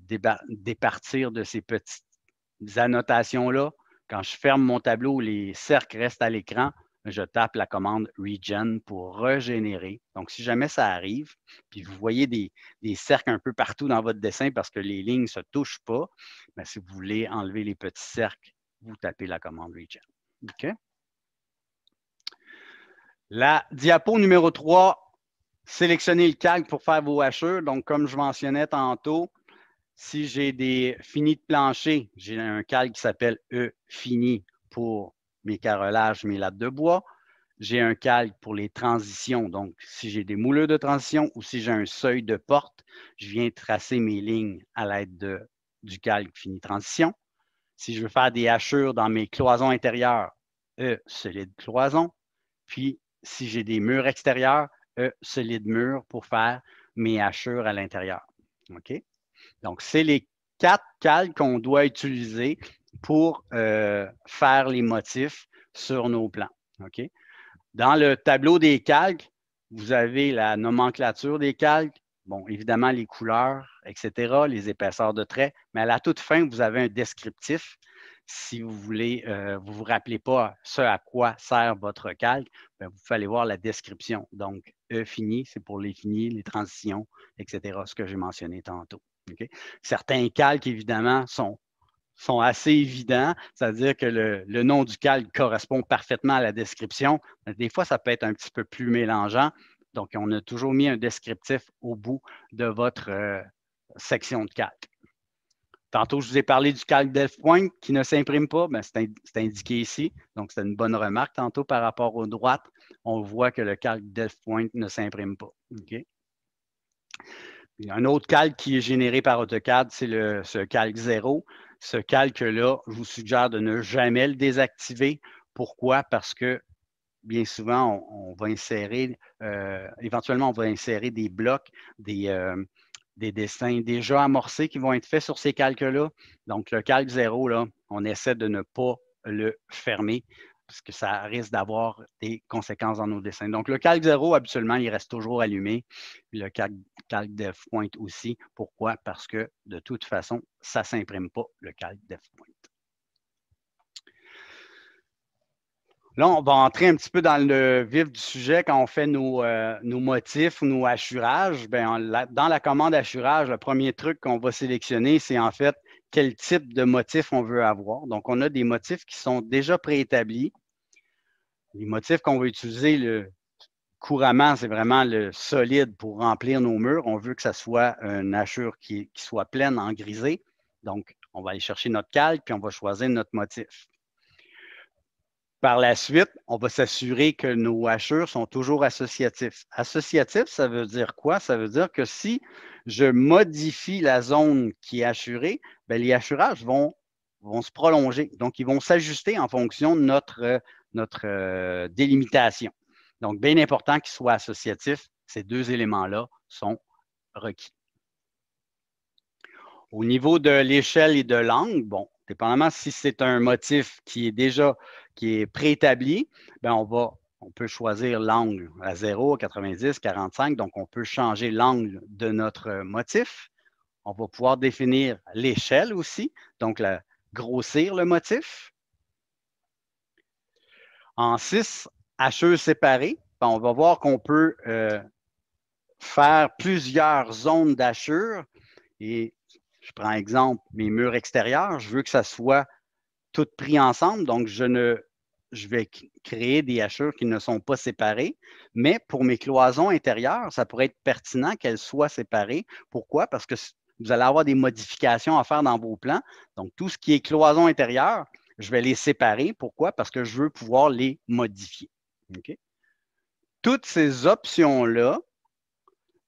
Speaker 1: départir de ces petites annotations-là, quand je ferme mon tableau, les cercles restent à l'écran, je tape la commande regen pour régénérer. Donc, si jamais ça arrive, puis vous voyez des, cercles un peu partout dans votre dessin parce que les lignes ne se touchent pas, mais ben, si vous voulez enlever les petits cercles, vous tapez la commande regen. OK? La diapo numéro 3, Sélectionnez le calque pour faire vos hachures. Donc, comme je mentionnais tantôt, si j'ai des finis de plancher, j'ai un calque qui s'appelle E-fini pour mes carrelages, mes lattes de bois. J'ai un calque pour les transitions. Donc, si j'ai des moulures de transition ou si j'ai un seuil de porte, je viens tracer mes lignes à l'aide du calque fini transition. Si je veux faire des hachures dans mes cloisons intérieures, E, solide cloison. Puis, si j'ai des murs extérieurs, solide euh, mur pour faire mes hachures à l'intérieur. OK? Donc, c'est les quatre calques qu'on doit utiliser pour euh, faire les motifs sur nos plans. OK? Dans le tableau des calques, vous avez la nomenclature des calques, bon, évidemment les couleurs, etc., les épaisseurs de traits, mais à la toute fin, vous avez un descriptif si vous voulez, euh, vous ne vous rappelez pas ce à quoi sert votre calque, ben, vous pouvez voir la description. Donc, E fini, c'est pour les finis, les transitions, etc., ce que j'ai mentionné tantôt. Certains calques, évidemment, sont, assez évidents, c'est-à-dire que le, nom du calque correspond parfaitement à la description. Des fois, ça peut être un petit peu plus mélangeant. Donc, on a toujours mis un descriptif au bout de votre euh, section de calque. Tantôt, je vous ai parlé du calque Point qui ne s'imprime pas. mais ben, c'est, indiqué ici. Donc, c'est une bonne remarque. Tantôt, par rapport aux droites, on voit que le calque Point ne s'imprime pas. Un autre calque qui est généré par AutoCAD, c'est ce calque 0. Ce calque-là, je vous suggère de ne jamais le désactiver. Pourquoi? Parce que bien souvent, on, va insérer, euh, éventuellement, on va insérer des blocs, des, euh, des dessins déjà amorcés qui vont être faits sur ces calques-là. Donc, le calque zéro, là, on essaie de ne pas le fermer parce que ça risque d'avoir des conséquences dans nos dessins. Donc, le calque zéro, absolument, il reste toujours allumé. Le calque, calque point aussi. Pourquoi? Parce que de toute façon, ça ne s'imprime pas, le calque def point. on va entrer un petit peu dans le vif du sujet quand on fait nos, euh, motifs, nos hachurages. Ben, dans la commande hachurage, le premier truc qu'on va sélectionner, c'est en fait quel type de motif on veut avoir. Donc, on a des motifs qui sont déjà préétablis. Les motifs qu'on veut utiliser le, couramment, c'est vraiment le solide pour remplir nos murs. On veut que ça soit une hachure qui, soit pleine en grisé. Donc, on va aller chercher notre calque, puis on va choisir notre motif. Par la suite, on va s'assurer que nos hachures sont toujours associatifs. Associatif, ça veut dire quoi? Ça veut dire que si je modifie la zone qui est hachurée, ben, les hachurages vont, vont se prolonger. Donc, ils vont s'ajuster en fonction de notre, notre euh, délimitation. Donc, bien important qu'ils soient associatifs. Ces deux éléments-là sont requis. Au niveau de l'échelle et de l'angle, bon, Dépendamment si c'est un motif qui est déjà qui est préétabli, ben, on va on peut choisir l'angle à 0, 90, 45. Donc, on peut changer l'angle de notre motif. On va pouvoir définir l'échelle aussi, donc grossir le motif. En 6, hacheux séparées ben, on va voir qu'on peut euh, faire plusieurs zones d'achure et je prends exemple mes murs extérieurs, je veux que ça soit tout pris ensemble, donc je ne je vais créer des hachures qui ne sont pas séparées, mais pour mes cloisons intérieures, ça pourrait être pertinent qu'elles soient séparées. Pourquoi? Parce que vous allez avoir des modifications à faire dans vos plans. Donc, tout ce qui est cloison intérieure, je vais les séparer. Pourquoi? Parce que je veux pouvoir les modifier. Toutes ces options-là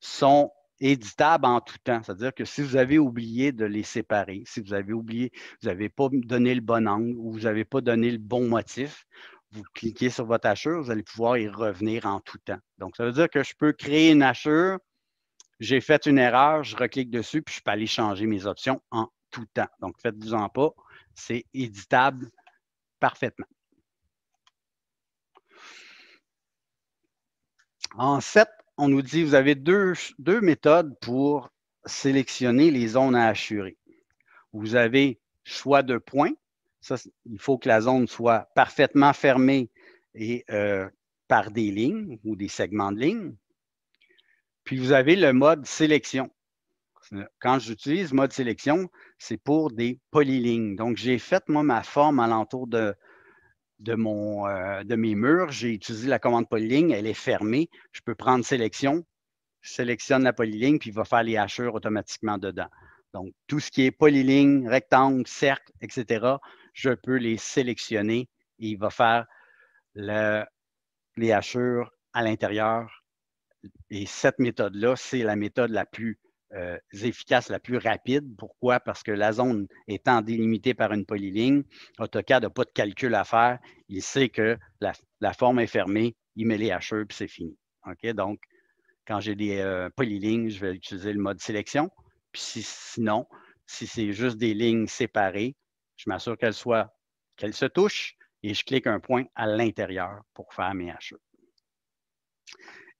Speaker 1: sont éditable en tout temps. C'est-à-dire que si vous avez oublié de les séparer, si vous avez oublié, vous n'avez pas donné le bon angle ou vous n'avez pas donné le bon motif, vous cliquez sur votre hachure, vous allez pouvoir y revenir en tout temps. Donc, ça veut dire que je peux créer une hachure, j'ai fait une erreur, je reclique dessus, puis je peux aller changer mes options en tout temps. Donc, faites-vous-en pas, c'est éditable parfaitement. En 7, on nous dit, vous avez deux, méthodes pour sélectionner les zones à assurer. Vous avez choix de points. il faut que la zone soit parfaitement fermée et euh, par des lignes ou des segments de lignes. Puis vous avez le mode sélection. Quand j'utilise mode sélection, c'est pour des polylignes. Donc, j'ai fait, ma forme alentour de, de, mon, euh, de mes murs, j'ai utilisé la commande polyligne, elle est fermée. Je peux prendre sélection, sélectionne la polyligne, puis il va faire les hachures automatiquement dedans. Donc, tout ce qui est polyligne, rectangle, cercle, etc., je peux les sélectionner et il va faire les hachures à l'intérieur. Et cette méthode-là, c'est la méthode la plus euh, efficace, la plus rapide. Pourquoi? Parce que la zone étant délimitée par une polyligne, AutoCAD n'a pas de calcul à faire. Il sait que la, forme est fermée, il met les hacheux puis c'est fini. Donc, quand j'ai des euh, polylignes, je vais utiliser le mode sélection. Puis sinon, si c'est juste des lignes séparées, je m'assure qu'elles soient, qu'elles se touchent et je clique un point à l'intérieur pour faire mes hacheurs.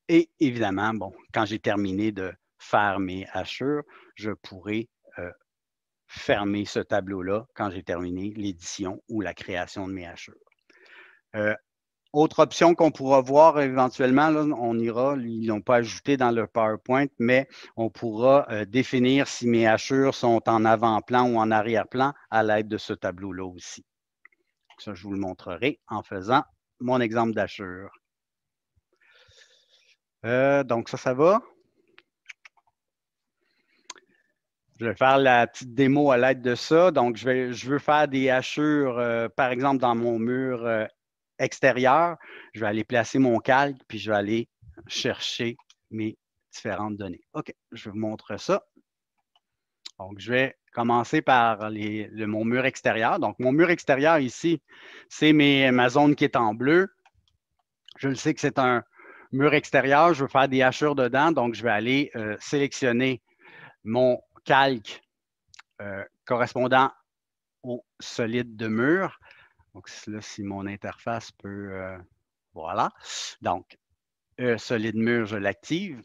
Speaker 1: Et évidemment, bon, quand j'ai terminé de faire mes hachures, je pourrais euh, fermer ce tableau-là quand j'ai terminé l'édition ou la création de mes hachures. Euh, autre option qu'on pourra voir éventuellement, on ira, ils ne l'ont pas ajouté dans le PowerPoint, mais on pourra euh, définir si mes hachures sont en avant-plan ou en arrière-plan à l'aide de ce tableau-là aussi. Ça, je vous le montrerai en faisant mon exemple d'achure. donc, ça, ça va. Je vais faire la petite démo à l'aide de ça. Donc, je, veux faire des hachures, euh, par exemple, dans mon mur euh, extérieur. Je vais aller placer mon calque, puis je vais aller chercher mes différentes données. OK, je vous montre ça. Donc, je vais commencer par le, mon mur extérieur. Donc, mon mur extérieur ici, c'est ma zone qui est en bleu. Je le sais que c'est un mur extérieur. Je veux faire des hachures dedans. Donc, je vais aller euh, sélectionner mon calque euh, correspondant au solide de mur. Donc, là, si mon interface peut. Euh, voilà. Donc, euh, solide mur, je l'active.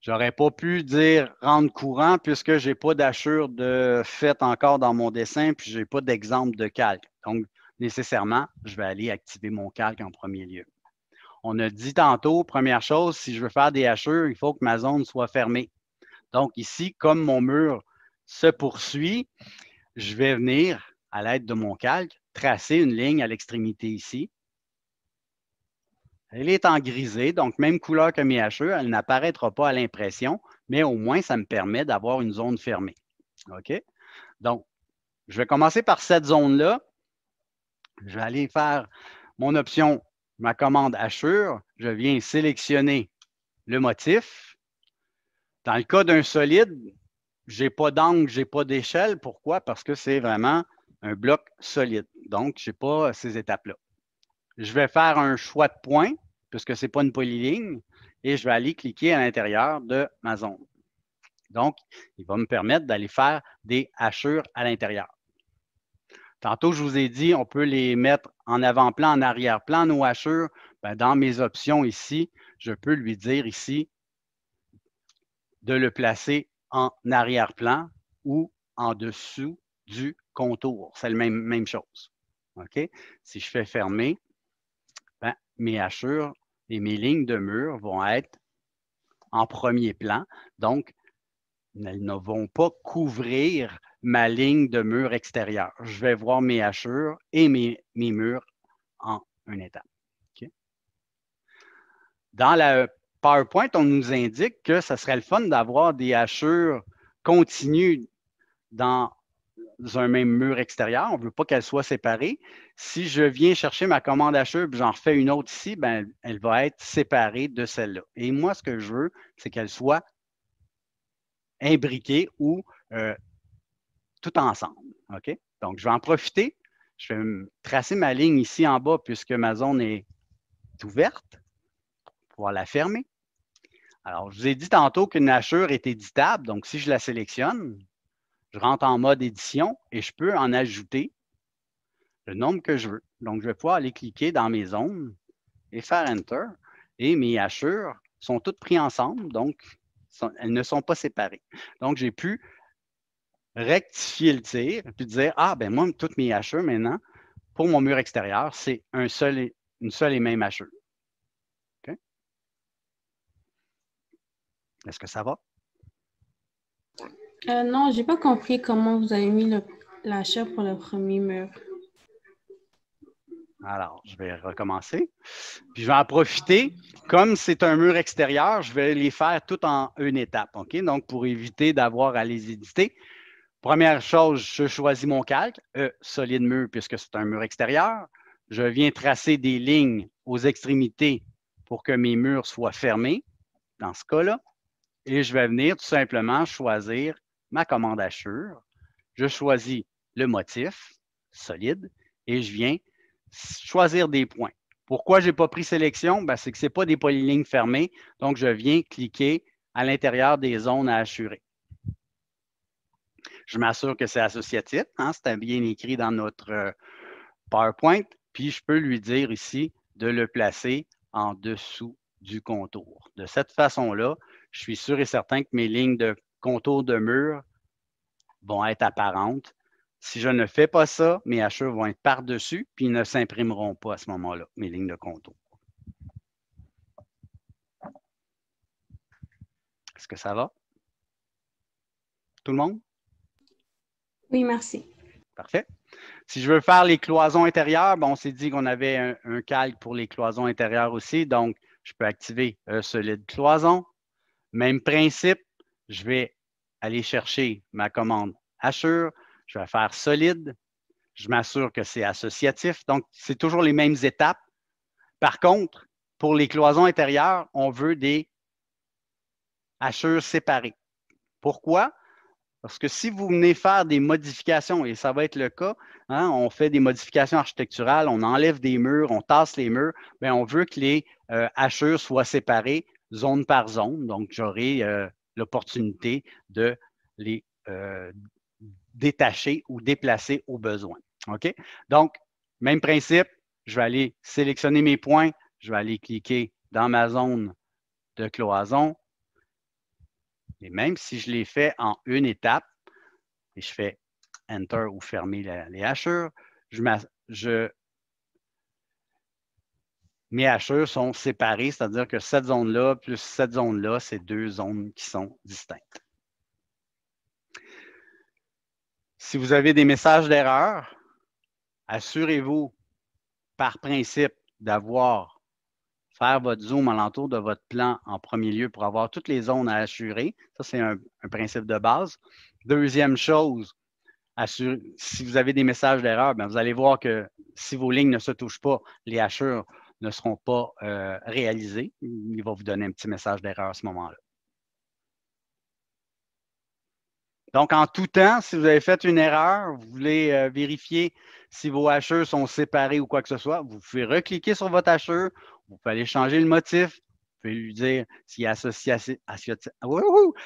Speaker 1: J'aurais pas pu dire rendre courant puisque j'ai pas d'achure de fait encore dans mon dessin, puis n'ai pas d'exemple de calque. Donc, nécessairement, je vais aller activer mon calque en premier lieu. On a dit tantôt, première chose, si je veux faire des hachures, il faut que ma zone soit fermée. Donc ici, comme mon mur se poursuit, je vais venir, à l'aide de mon calque, tracer une ligne à l'extrémité ici. Elle est en grisé, donc même couleur que mes hachures, elle n'apparaîtra pas à l'impression, mais au moins, ça me permet d'avoir une zone fermée. OK? Donc, je vais commencer par cette zone-là. Je vais aller faire mon option, ma commande hachure. Je viens sélectionner le motif. Dans le cas d'un solide, je n'ai pas d'angle, je n'ai pas d'échelle. Pourquoi? Parce que c'est vraiment un bloc solide. Donc, je n'ai pas ces étapes-là. Je vais faire un choix de points, puisque ce n'est pas une polyligne, et je vais aller cliquer à l'intérieur de ma zone. Donc, il va me permettre d'aller faire des hachures à l'intérieur. Tantôt, je vous ai dit, on peut les mettre en avant-plan, en arrière-plan, nos hachures. Ben, dans mes options ici, je peux lui dire ici, de le placer en arrière-plan ou en dessous du contour. C'est la même, même chose. OK? Si je fais fermer, ben, mes hachures et mes lignes de mur vont être en premier plan. Donc, elles ne vont pas couvrir ma ligne de mur extérieur. Je vais voir mes hachures et mes, murs en un état Dans la PowerPoint, on nous indique que ce serait le fun d'avoir des hachures continues dans un même mur extérieur. On ne veut pas qu'elles soient séparées. Si je viens chercher ma commande hachure et j'en refais une autre ici, ben, elle va être séparée de celle-là. Et moi, ce que je veux, c'est qu'elle soit imbriquée ou euh, tout ensemble. OK? Donc, je vais en profiter. Je vais tracer ma ligne ici en bas puisque ma zone est ouverte pouvoir la fermer. Alors, je vous ai dit tantôt qu'une hachure est éditable, donc si je la sélectionne, je rentre en mode édition et je peux en ajouter le nombre que je veux. Donc, je vais pouvoir aller cliquer dans mes zones et faire Enter. Et mes hachures sont toutes prises ensemble, donc elles ne sont pas séparées. Donc, j'ai pu rectifier le tir puis dire Ah, ben moi, toutes mes hachures maintenant, pour mon mur extérieur, c'est un seul, une seule et même hachure. Est-ce que ça va? Euh, non, non, n'ai pas compris comment vous avez mis le, la pour le premier mur. Alors, je vais recommencer. Puis je vais en profiter. Comme c'est un mur extérieur, je vais les faire tout en une étape, OK? Donc, pour éviter d'avoir à les éditer. Première chose, je choisis mon calque, e, solide mur, puisque c'est un mur extérieur. Je viens tracer des lignes aux extrémités pour que mes murs soient fermés, dans ce cas-là et je vais venir tout simplement choisir ma commande Assure. Je choisis le motif solide et je viens choisir des points. Pourquoi je n'ai pas pris sélection? Ben, c'est que ce n'est pas des polylignes fermées. Donc, je viens cliquer à l'intérieur des zones à assurer. Je m'assure que c'est associatif. Hein, c'est bien écrit dans notre euh, PowerPoint. Puis, je peux lui dire ici de le placer en dessous du contour. De cette façon-là, je suis sûr et certain que mes lignes de contour de mur vont être apparentes. Si je ne fais pas ça, mes hachures vont être par-dessus, puis ne s'imprimeront pas à ce moment-là, mes lignes de contour. Est-ce que ça va? Tout le monde? Oui, merci. Parfait. Si je veux faire les cloisons intérieures, bon, on s'est dit qu'on avait un, un, calque pour les cloisons intérieures aussi, donc je peux activer un euh, solide cloison. Même principe, je vais aller chercher ma commande Assure, je vais faire solide, je m'assure que c'est associatif. Donc, c'est toujours les mêmes étapes. Par contre, pour les cloisons intérieures, on veut des hachures séparées. Pourquoi? Parce que si vous venez faire des modifications, et ça va être le cas, hein, on fait des modifications architecturales, on enlève des murs, on tasse les murs, mais ben, on veut que les hachures euh, soient séparées zone par zone. Donc, j'aurai euh, l'opportunité de les euh, détacher ou déplacer au besoin. OK? Donc, même principe, je vais aller sélectionner mes points, je vais aller cliquer dans ma zone de cloison. Et même si je les fais en une étape, et je fais Enter ou fermer les hachures, je mes hachures sont séparées, c'est-à-dire que cette zone-là plus cette zone-là, c'est deux zones qui sont distinctes. Si vous avez des messages d'erreur, assurez-vous, par principe, d'avoir, faire votre zoom alentour de votre plan en premier lieu pour avoir toutes les zones à assurer. Ça, c'est un, principe de base. Deuxième chose, si vous avez des messages d'erreur, ben, vous allez voir que si vos lignes ne se touchent pas, les hachures ne seront pas euh, réalisés. Il va vous donner un petit message d'erreur à ce moment-là. Donc, en tout temps, si vous avez fait une erreur, vous voulez euh, vérifier si vos hacheurs sont séparés ou quoi que ce soit, vous pouvez recliquer sur votre hacheur. vous pouvez aller changer le motif, vous pouvez lui dire s'il est associatif,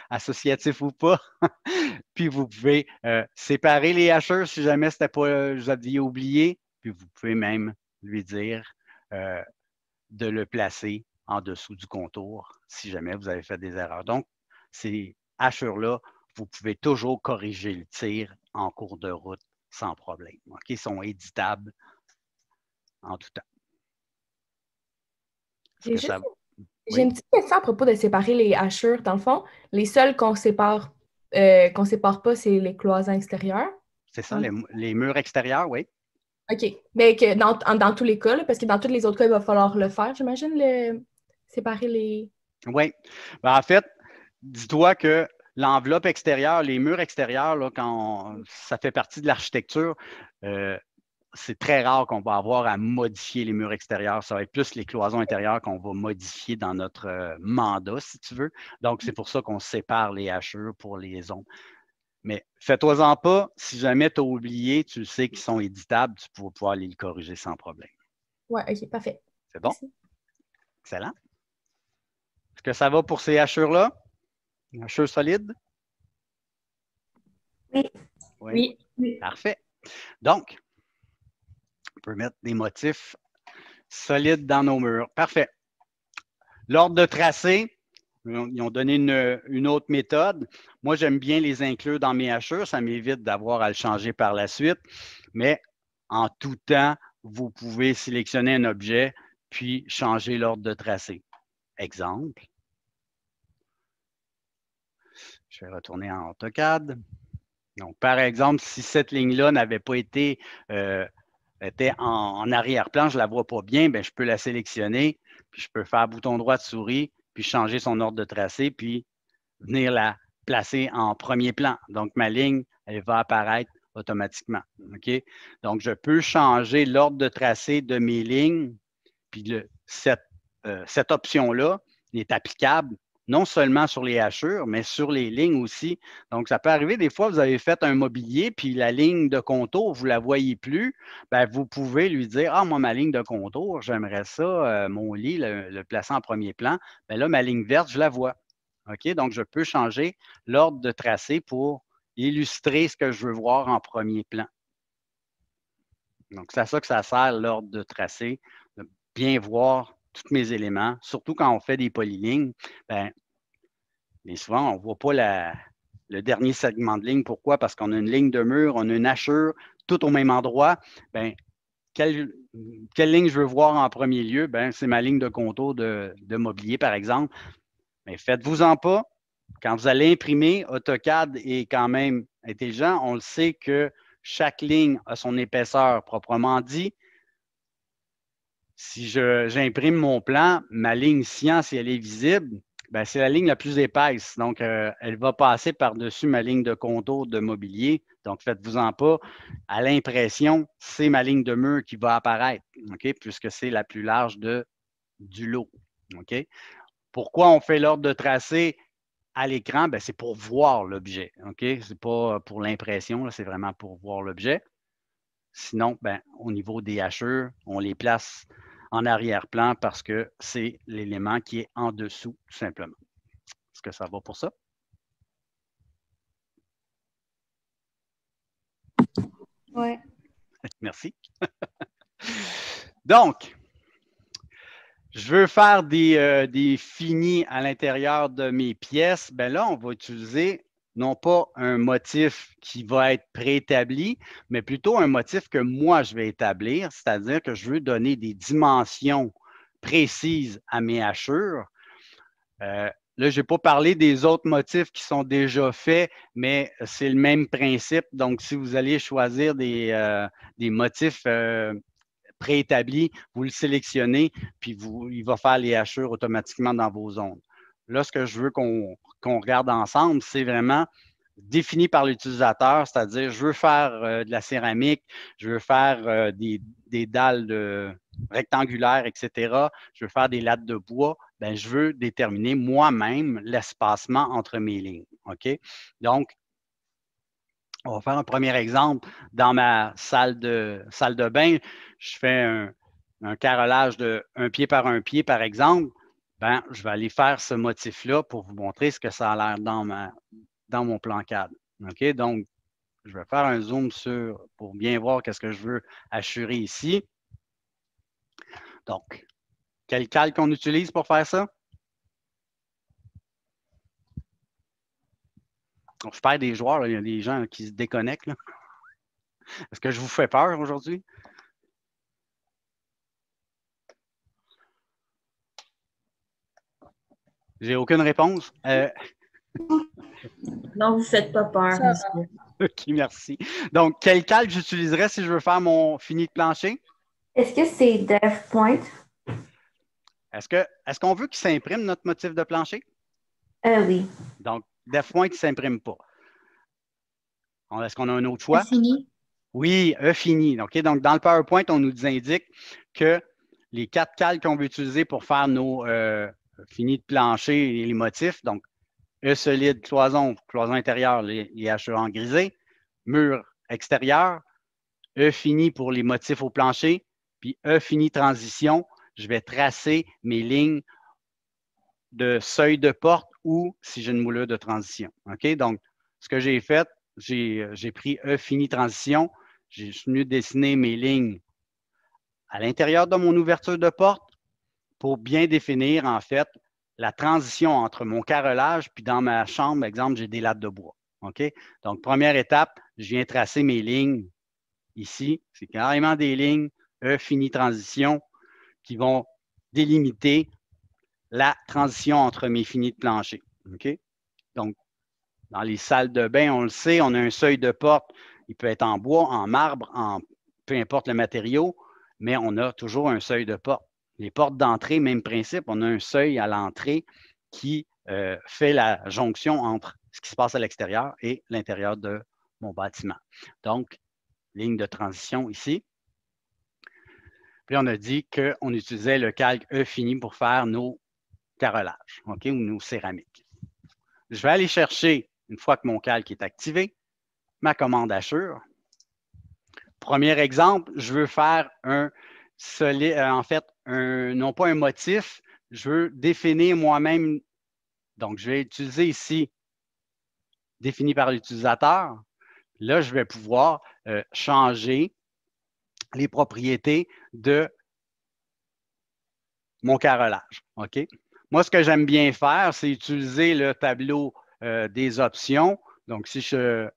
Speaker 1: associatif ou pas. puis vous pouvez euh, séparer les hacheurs si jamais vous aviez oublié. Puis vous pouvez même lui dire euh, de le placer en dessous du contour si jamais vous avez fait des erreurs. Donc, ces hachures-là, vous pouvez toujours corriger le tir en cours de route sans problème. Ils sont éditables en tout temps. J'ai une petite question à propos de séparer les hachures. Dans le fond, les seuls qu'on sépare, euh, qu'on sépare pas, c'est les cloisons extérieures. C'est ça, hein? les, murs extérieurs, oui. OK. Mais que dans, dans tous les cas, parce que dans tous les autres cas, il va falloir le faire, j'imagine, séparer les. Oui. Ben, en fait, dis-toi que l'enveloppe extérieure, les murs extérieurs, là, quand ça fait partie de l'architecture, euh, c'est très rare qu'on va avoir à modifier les murs extérieurs. Ça va être plus les cloisons intérieures qu'on va modifier dans notre euh, mandat, si tu veux. Donc, c'est mm. pour ça qu'on sépare les hachures pour les ondes. Mais fais-toi-en pas. Si jamais tu as oublié, tu sais qu'ils sont éditables, tu pourras pouvoir les corriger sans problème. Oui, OK, parfait. C'est bon? Excellent. Est-ce que ça va pour ces hachures-là? Une hachure solide? oui. Oui. Parfait. Donc, on peut mettre des motifs solides dans nos murs. Parfait. L'ordre de tracé, ils ont donné une, autre méthode. Moi, j'aime bien les inclure dans mes hachures. Ça m'évite d'avoir à le changer par la suite. Mais en tout temps, vous pouvez sélectionner un objet puis changer l'ordre de tracé. Exemple. Je vais retourner en AutoCAD. Donc, par exemple, si cette ligne-là n'avait pas été euh, était en, arrière-plan, je ne la vois pas bien, bien, je peux la sélectionner, puis je peux faire bouton droit de souris, puis changer son ordre de tracé, puis venir la placer en premier plan. Donc, ma ligne, elle va apparaître automatiquement. OK? Donc, je peux changer l'ordre de tracé de mes lignes, puis euh, cette, option-là est applicable non seulement sur les hachures, mais sur les lignes aussi. Donc, ça peut arriver des fois, vous avez fait un mobilier, puis la ligne de contour, vous ne la voyez plus. Bien, vous pouvez lui dire Ah, moi, ma ligne de contour, j'aimerais ça, euh, mon lit, le, le, placer en premier plan. Bien là, ma ligne verte, je la vois. OK? Donc, je peux changer l'ordre de tracé pour illustrer ce que je veux voir en premier plan. Donc, c'est à ça que ça sert l'ordre de tracé, de bien voir tous mes éléments, surtout quand on fait des polylignes, ben, mais souvent, on ne voit pas la, le dernier segment de ligne. Pourquoi? Parce qu'on a une ligne de mur, on a une hachure, tout au même endroit. Ben, quelle, ligne je veux voir en premier lieu? Ben, c'est ma ligne de contour de, de mobilier, par exemple. Mais faites-vous-en pas. Quand vous allez imprimer, AutoCAD est quand même intelligent. On le sait que chaque ligne a son épaisseur proprement dit si j'imprime mon plan, ma ligne science, si elle est visible, ben, c'est la ligne la plus épaisse. Donc, euh, elle va passer par-dessus ma ligne de contour de mobilier. Donc, faites-vous-en pas. À l'impression, c'est ma ligne de mur qui va apparaître, puisque c'est la plus large de, du lot. Pourquoi on fait l'ordre de tracé à l'écran? Ben, c'est pour voir l'objet. Ce n'est pas pour l'impression, c'est vraiment pour voir l'objet. Sinon, ben, au niveau des hacheurs, on les place en arrière-plan parce que c'est l'élément qui est en dessous, tout simplement. Est-ce que ça va pour ça? Oui. Merci. Donc, je veux faire des, euh, des finis à l'intérieur de mes pièces. Ben là, on va utiliser non pas un motif qui va être préétabli, mais plutôt un motif que moi, je vais établir, c'est-à-dire que je veux donner des dimensions précises à mes hachures. Euh, là, je n'ai pas parlé des autres motifs qui sont déjà faits, mais c'est le même principe. Donc, si vous allez choisir des, euh, motifs euh, préétablis, vous le sélectionnez, puis il va faire les hachures automatiquement dans vos zones. Là, ce que je veux qu'on qu'on regarde ensemble, c'est vraiment défini par l'utilisateur, c'est-à-dire je veux faire euh, de la céramique, je veux faire euh, des, dalles rectangulaires, etc., je veux faire des lattes de bois, ben, je veux déterminer moi-même l'espacement entre mes lignes. OK? Donc, on va faire un premier exemple. Dans ma salle de, salle de bain, je fais un, un carrelage de un pied par un pied, par exemple. Ben, je vais aller faire ce motif-là pour vous montrer ce que ça a l'air dans, dans mon plan cadre. OK? Donc, je vais faire un zoom sur pour bien voir qu'est-ce que je veux assurer ici. Donc, quel calque qu'on utilise pour faire ça? Je perds des joueurs, il y a des gens qui se déconnectent. Est-ce que je vous fais peur aujourd'hui? J'ai aucune réponse. Euh, non, vous ne faites pas peur. OK, merci. Donc, quel calque j'utiliserais si je veux faire mon fini de plancher? Est-ce que c'est DevPoint? Est-ce qu'on est veut qu'il s'imprime notre motif de plancher? Euh, oui. Donc, DevPoint ne s'imprime pas. Est-ce qu'on a un autre choix? fini. Oui, E fini. OK, Donc, dans le PowerPoint, on nous indique que les quatre calques qu'on veut utiliser pour faire nos, euh, fini de plancher les motifs. Donc, E solide, cloison, cloison intérieure, les, les en grisé, mur extérieur, E fini pour les motifs au plancher, puis E fini transition. Je vais tracer mes lignes de seuil de porte ou si j'ai une moulure de transition. OK? Donc, ce que j'ai fait, j'ai pris E fini transition, j'ai venu dessiner mes lignes à l'intérieur de mon ouverture de porte pour bien définir, en fait, la transition entre mon carrelage puis dans ma chambre, exemple, j'ai des lattes de bois. OK? Donc, première étape, je viens tracer mes lignes ici. C'est carrément des lignes E fini transition qui vont délimiter la transition entre mes finis de plancher. OK? Donc, dans les salles de bain, on le sait, on a un seuil de porte. Il peut être en bois, en marbre, en peu importe le matériau, mais on a toujours un seuil de porte. Les portes d'entrée, même principe, on a un seuil à l'entrée qui euh, fait la jonction entre ce qui se passe à l'extérieur et l'intérieur de mon bâtiment. Donc, ligne de transition ici. Puis on a dit qu'on utilisait le calque E fini pour faire nos carrelages, OK, ou nos céramiques. Je vais aller chercher, une fois que mon calque est activé, ma commande Assure. Premier exemple, je veux faire un solide, euh, en fait, non pas un motif, je veux définir moi-même. Donc, je vais utiliser ici défini par l'utilisateur. Là, je vais pouvoir euh, changer les propriétés de mon carrelage. OK? Moi, ce que j'aime bien faire, c'est utiliser le tableau euh, des options. Donc, si je, veux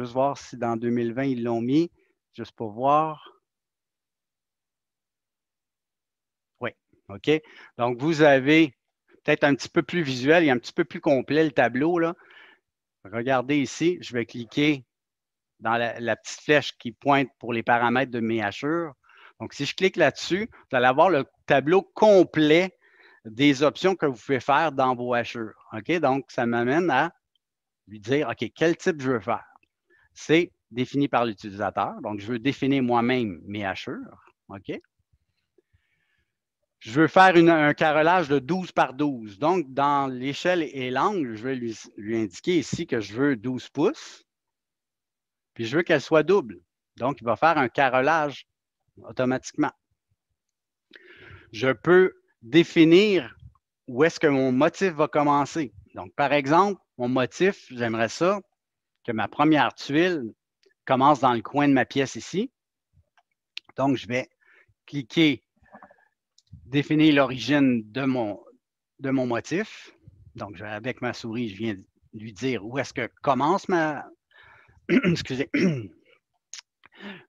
Speaker 1: juste voir si dans 2020, ils l'ont mis, juste pour voir. OK? Donc, vous avez peut-être un petit peu plus visuel et un petit peu plus complet le tableau. Là. Regardez ici, je vais cliquer dans la, la petite flèche qui pointe pour les paramètres de mes hachures. Donc, si je clique là-dessus, vous allez avoir le tableau complet des options que vous pouvez faire dans vos hachures. OK? Donc, ça m'amène à lui dire, OK, quel type je veux faire? C'est défini par l'utilisateur. Donc, je veux définir moi-même mes hachures. OK? je veux faire un carrelage de 12 par 12. Donc, dans l'échelle et l'angle, je vais lui, lui, indiquer ici que je veux 12 pouces, puis je veux qu'elle soit double. Donc, il va faire un carrelage automatiquement. Je peux définir où est-ce que mon motif va commencer. Donc, par exemple, mon motif, j'aimerais ça, que ma première tuile commence dans le coin de ma pièce ici. Donc, je vais cliquer définir l'origine de mon, de mon motif. Donc, avec ma souris, je viens lui dire où est-ce que commence ma, excusez,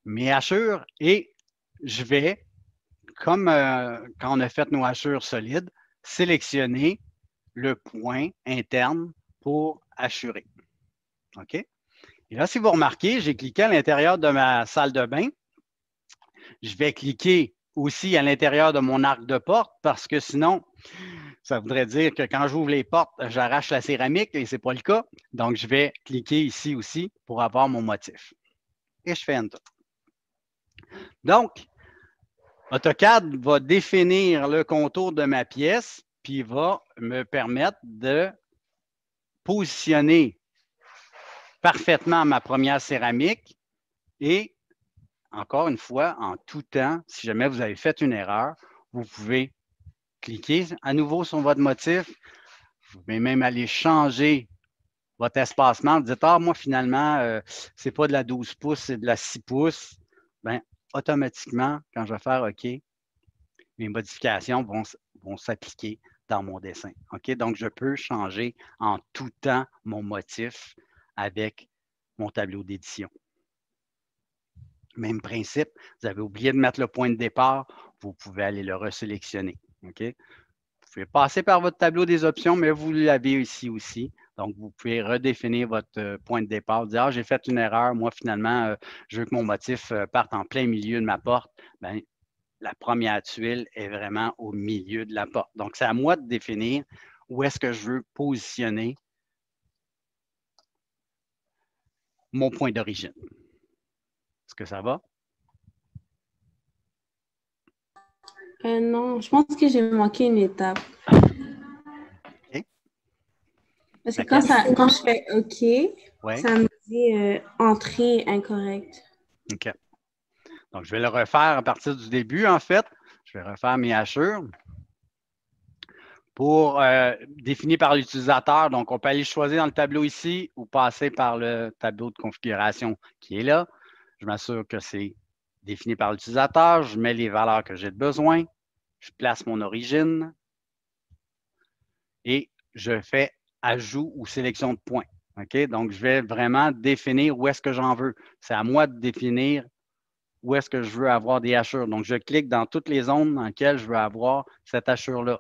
Speaker 1: mes hachures et je vais, comme euh, quand on a fait nos hachures solides, sélectionner le point interne pour hachurer. OK? Et là, si vous remarquez, j'ai cliqué à l'intérieur de ma salle de bain. Je vais cliquer aussi à l'intérieur de mon arc de porte parce que sinon, ça voudrait dire que quand j'ouvre les portes, j'arrache la céramique et ce n'est pas le cas. Donc, je vais cliquer ici aussi pour avoir mon motif. Et je fais Enter. Donc, AutoCAD va définir le contour de ma pièce puis va me permettre de positionner parfaitement ma première céramique et encore une fois, en tout temps, si jamais vous avez fait une erreur, vous pouvez cliquer à nouveau sur votre motif. Vous pouvez même aller changer votre espacement. Vous dites, ah, moi, finalement, euh, ce n'est pas de la 12 pouces, c'est de la 6 pouces. Bien, automatiquement, quand je vais faire OK, mes modifications vont, vont s'appliquer dans mon dessin. OK? Donc, je peux changer en tout temps mon motif avec mon tableau d'édition. Même principe, vous avez oublié de mettre le point de départ, vous pouvez aller le resélectionner. OK? Vous pouvez passer par votre tableau des options, mais vous l'avez ici aussi. Donc, vous pouvez redéfinir votre euh, point de départ, dire Ah, j'ai fait une erreur, moi finalement, euh, je veux que mon motif euh, parte en plein milieu de ma porte. Ben, la première tuile est vraiment au milieu de la porte. Donc, c'est à moi de définir où est-ce que je veux positionner mon point d'origine que ça va? Euh, non, je pense que j'ai manqué une étape.
Speaker 2: Parce que quand, je
Speaker 1: fais OK, ça me dit euh, entrée incorrecte. OK. Donc, je vais le refaire à partir du début, en fait. Je vais refaire mes hachures pour euh, définir par l'utilisateur. Donc, on peut aller choisir dans le tableau ici ou passer par le tableau de configuration qui est là. Je m'assure que c'est défini par l'utilisateur. Je mets les valeurs que j'ai besoin. Je place mon origine. Et je fais ajout ou sélection de points. Ok, Donc, je vais vraiment définir où est-ce que j'en veux. C'est à moi de définir où est-ce que je veux avoir des hachures. Donc, je clique dans toutes les zones dans lesquelles je veux avoir cette hachure-là.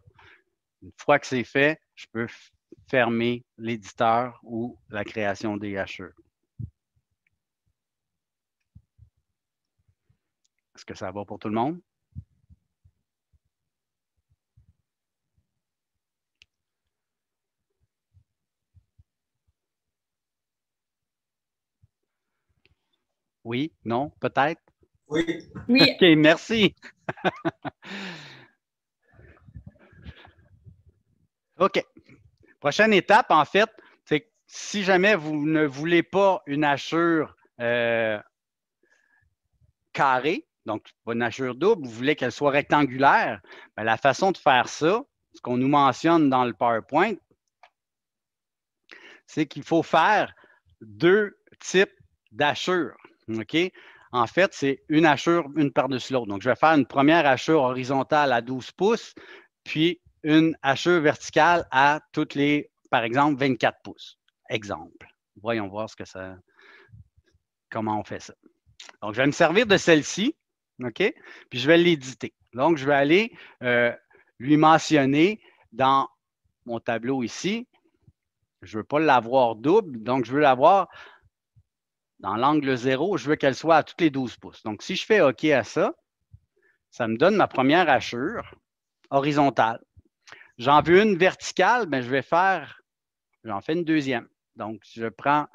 Speaker 1: Une fois que c'est fait, je peux fermer l'éditeur ou la création des hachures. Est-ce que ça va pour tout le monde? Oui, non, peut-être? Oui. oui. OK, merci. OK. Prochaine étape, en fait, c'est que si jamais vous ne voulez pas une hachure euh, carrée, donc, une hachure double, vous voulez qu'elle soit rectangulaire. Ben, la façon de faire ça, ce qu'on nous mentionne dans le PowerPoint, c'est qu'il faut faire deux types d'hachures. En fait, c'est une hachure, une par-dessus l'autre. Donc, je vais faire une première hachure horizontale à 12 pouces, puis une hachure verticale à toutes les, par exemple, 24 pouces. Exemple. Voyons voir ce que ça, comment on fait ça. Donc, je vais me servir de celle-ci OK? Puis je vais l'éditer. Donc, je vais aller euh, lui mentionner dans mon tableau ici. Je ne veux pas l'avoir double, donc je veux l'avoir dans l'angle zéro. Je veux qu'elle soit à toutes les 12 pouces. Donc, si je fais OK à ça, ça me donne ma première hachure horizontale. J'en veux une verticale, mais je vais faire, j'en fais une deuxième. Donc, je prends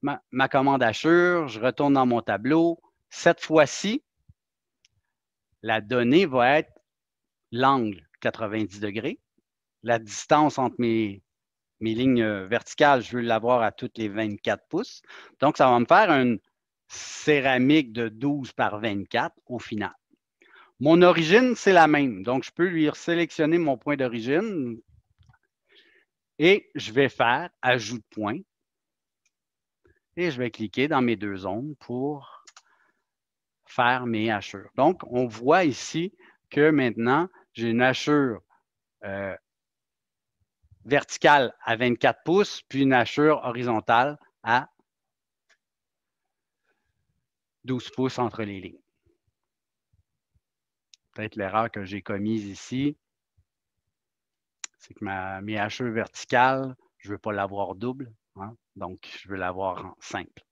Speaker 1: ma, ma commande hachure, je retourne dans mon tableau. Cette fois-ci, la donnée va être l'angle 90 degrés, la distance entre mes, mes lignes euh, verticales, je veux l'avoir à toutes les 24 pouces. Donc, ça va me faire une céramique de 12 par 24 au final. Mon origine, c'est la même. Donc, je peux lui sélectionner mon point d'origine et je vais faire ajout de point. Et je vais cliquer dans mes deux zones pour faire mes hachures. Donc, on voit ici que maintenant, j'ai une hachure euh, verticale à 24 pouces, puis une hachure horizontale à 12 pouces entre les lignes. Peut-être l'erreur que j'ai commise ici, c'est que ma, mes hachures verticales, je ne veux pas l'avoir double, hein, donc je veux l'avoir simple.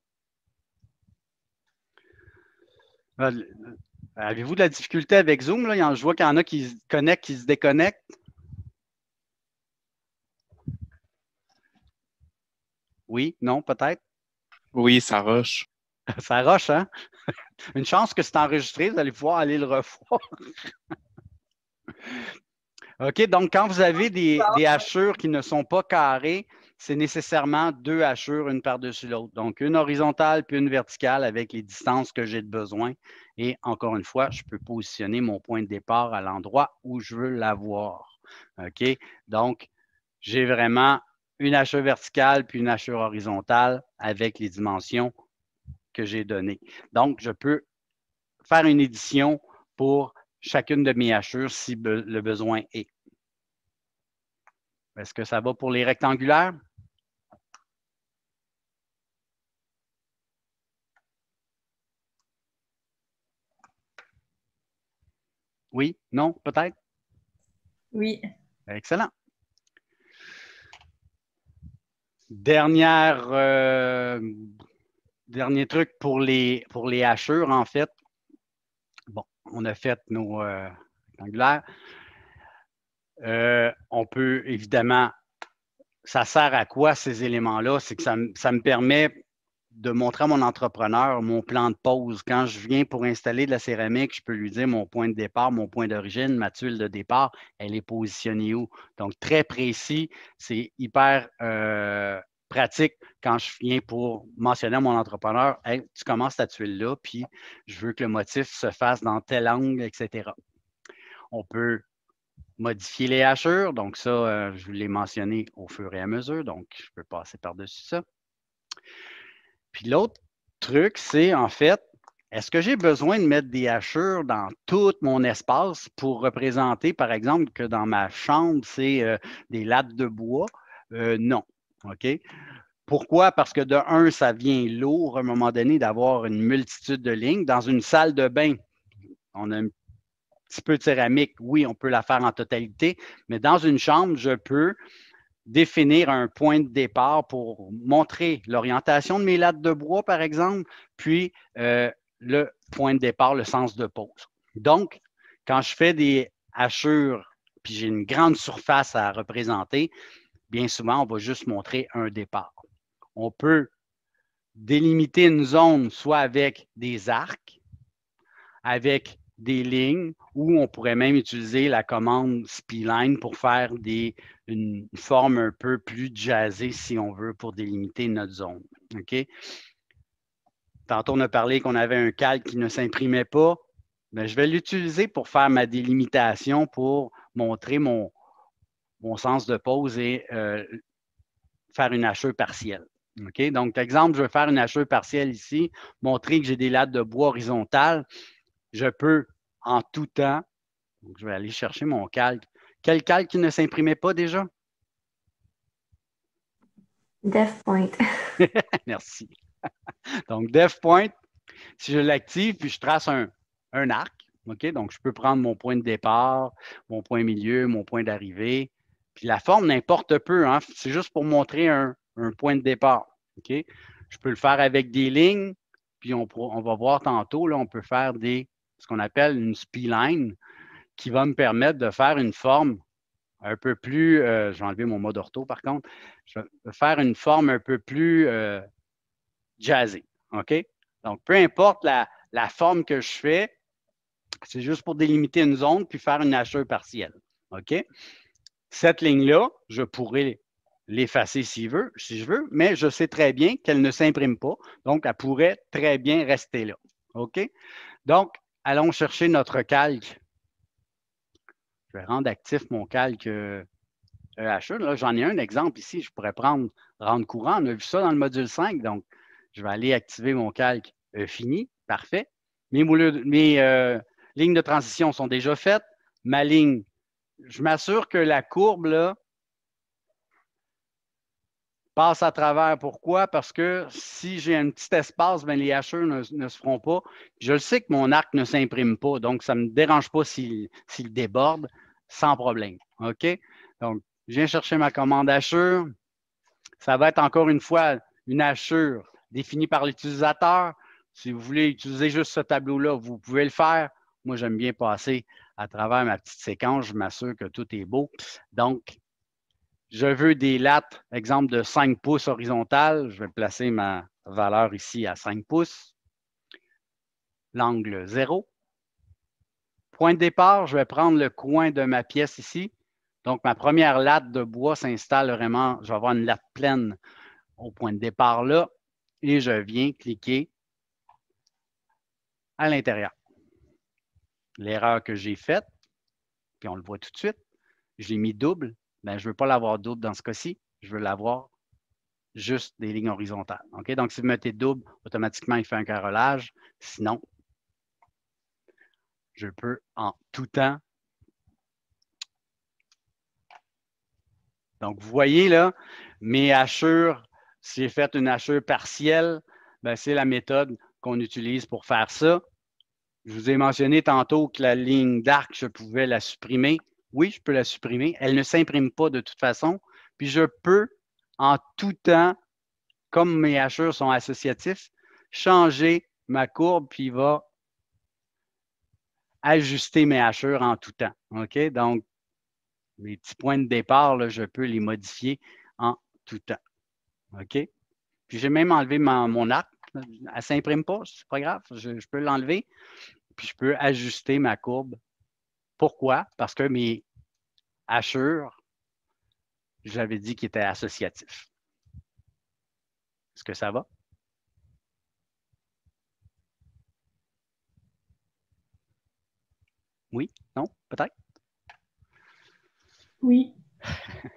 Speaker 1: Ah, ben, avez-vous de la difficulté avec Zoom? Là? Je vois qu'il y en a qui se connectent, qui se déconnectent. Oui, non, peut-être? Oui, ça roche. Ça roche, hein? Une chance que c'est enregistré, vous allez pouvoir aller le refroidir. OK, donc quand vous avez ah, des hachures qui ne sont pas carrées, c'est nécessairement deux hachures une par-dessus l'autre. Donc, une horizontale puis une verticale avec les distances que j'ai de besoin. Et encore une fois, je peux positionner mon point de départ à l'endroit où je veux l'avoir. OK? Donc, j'ai vraiment une hachure verticale puis une hachure horizontale avec les dimensions que j'ai données. Donc, je peux faire une édition pour chacune de mes hachures si le besoin est. Est-ce que ça va pour les rectangulaires? Oui, non, peut-être? Oui. Excellent. Dernière, euh, dernier truc pour les, pour les hachures, en fait. Bon, on a fait nos euh, rectangulaires. Euh, on peut évidemment, ça sert à quoi ces éléments-là? C'est que ça, ça me permet de montrer à mon entrepreneur mon plan de pose. Quand je viens pour installer de la céramique, je peux lui dire mon point de départ, mon point d'origine, ma tuile de départ, elle est positionnée où. Donc, très précis, c'est hyper euh, pratique quand je viens pour mentionner à mon entrepreneur, tu commences ta tuile-là, puis je veux que le motif se fasse dans tel angle, etc. On peut modifier les hachures, donc ça, euh, je vous l'ai mentionné au fur et à mesure, donc je peux passer par-dessus ça. Puis l'autre truc, c'est en fait, est-ce que j'ai besoin de mettre des hachures dans tout mon espace pour représenter, par exemple, que dans ma chambre, c'est euh, des lattes de bois? Euh, non. OK? Pourquoi? Parce que de un, ça vient lourd à un moment donné d'avoir une multitude de lignes. Dans une salle de bain, on a un petit peu de céramique, oui, on peut la faire en totalité, mais dans une chambre, je peux définir un point de départ pour montrer l'orientation de mes lattes de bois, par exemple, puis euh, le point de départ, le sens de pose. Donc, quand je fais des hachures, puis j'ai une grande surface à représenter, bien souvent, on va juste montrer un départ. On peut délimiter une zone soit avec des arcs, avec des lignes ou on pourrait même utiliser la commande spline pour faire des, une forme un peu plus jazzée si on veut pour délimiter notre zone. OK? Tantôt, on a parlé qu'on avait un calque qui ne s'imprimait pas. mais ben, je vais l'utiliser pour faire ma délimitation, pour montrer mon, mon sens de pose et euh, faire une hacheuse partielle. OK? Donc, exemple, je vais faire une hacheuse partielle ici, montrer que j'ai des lattes de bois horizontales je peux en tout temps, donc je vais aller chercher mon calque. Quel calque qui ne s'imprimait pas déjà? DefPoint. Merci. donc, point, si je l'active, puis je trace un, arc, OK? Donc, je peux prendre mon point de départ, mon point milieu, mon point d'arrivée. Puis la forme n'importe peu, hein? c'est juste pour montrer un, point de départ. OK? Je peux le faire avec des lignes, puis on, on va voir tantôt, là, on peut faire des ce qu'on appelle une spline, qui va me permettre de faire une forme un peu plus, euh, je mon mode ortho par contre, je vais faire une forme un peu plus euh, jazzée. OK? Donc, peu importe la, forme que je fais, c'est juste pour délimiter une zone puis faire une hacheur partielle. OK? Cette ligne-là, je pourrais l'effacer si, veut, si je veux, mais je sais très bien qu'elle ne s'imprime pas. Donc, elle pourrait très bien rester là. OK? Donc, allons chercher notre calque. Je vais rendre actif mon calque EHE. Euh, J'en ai un exemple ici. Je pourrais prendre rendre courant. On a vu ça dans le module 5. Donc, je vais aller activer mon calque euh, fini. Parfait. Mes, euh, lignes de transition sont déjà faites. Ma ligne, je m'assure que la courbe, là, passe à travers. Pourquoi? Parce que si j'ai un petit espace, mais ben, les hachures ne, se feront pas. Je le sais que mon arc ne s'imprime pas, donc ça ne me dérange pas s'il déborde, sans problème. OK? Donc, je viens chercher ma commande hachure. Ça va être encore une fois une hachure définie par l'utilisateur. Si vous voulez utiliser juste ce tableau-là, vous pouvez le faire. Moi, j'aime bien passer à travers ma petite séquence. Je m'assure que tout est beau. Donc, je veux des lattes, exemple de 5 pouces horizontales, je vais placer ma valeur ici à 5 pouces, l'angle 0. Point de départ, je vais prendre le coin de ma pièce ici. Donc, ma première latte de bois s'installe vraiment, je vais avoir une latte pleine au point de départ là, et je viens cliquer à l'intérieur. L'erreur que j'ai faite, puis on le voit tout de suite, j'ai mis double, ben, je ne veux pas l'avoir double dans ce cas-ci, je veux l'avoir juste des lignes horizontales. Donc, si vous mettez double, automatiquement, il fait un carrelage. Sinon, je peux en tout temps. Donc, vous voyez là, mes hachures, si j'ai fait une hachure partielle, ben, c'est la méthode qu'on utilise pour faire ça. Je vous ai mentionné tantôt que la ligne d'arc, je pouvais la supprimer oui, je peux la supprimer. Elle ne s'imprime pas de toute façon. Puis je peux, en tout temps, comme mes hachures sont associatifs, changer ma courbe, puis il va ajuster mes hachures en tout temps. OK? Donc, mes petits points de départ, je peux les modifier en tout temps. OK? Puis j'ai même enlevé mon arc. Elle ne s'imprime pas, c'est pas grave, je peux l'enlever. Puis je peux ajuster ma courbe pourquoi? Parce que mes hachures, j'avais dit qu'ils étaient associatifs. Est-ce que ça va? Oui? Non? Peut-être? Oui.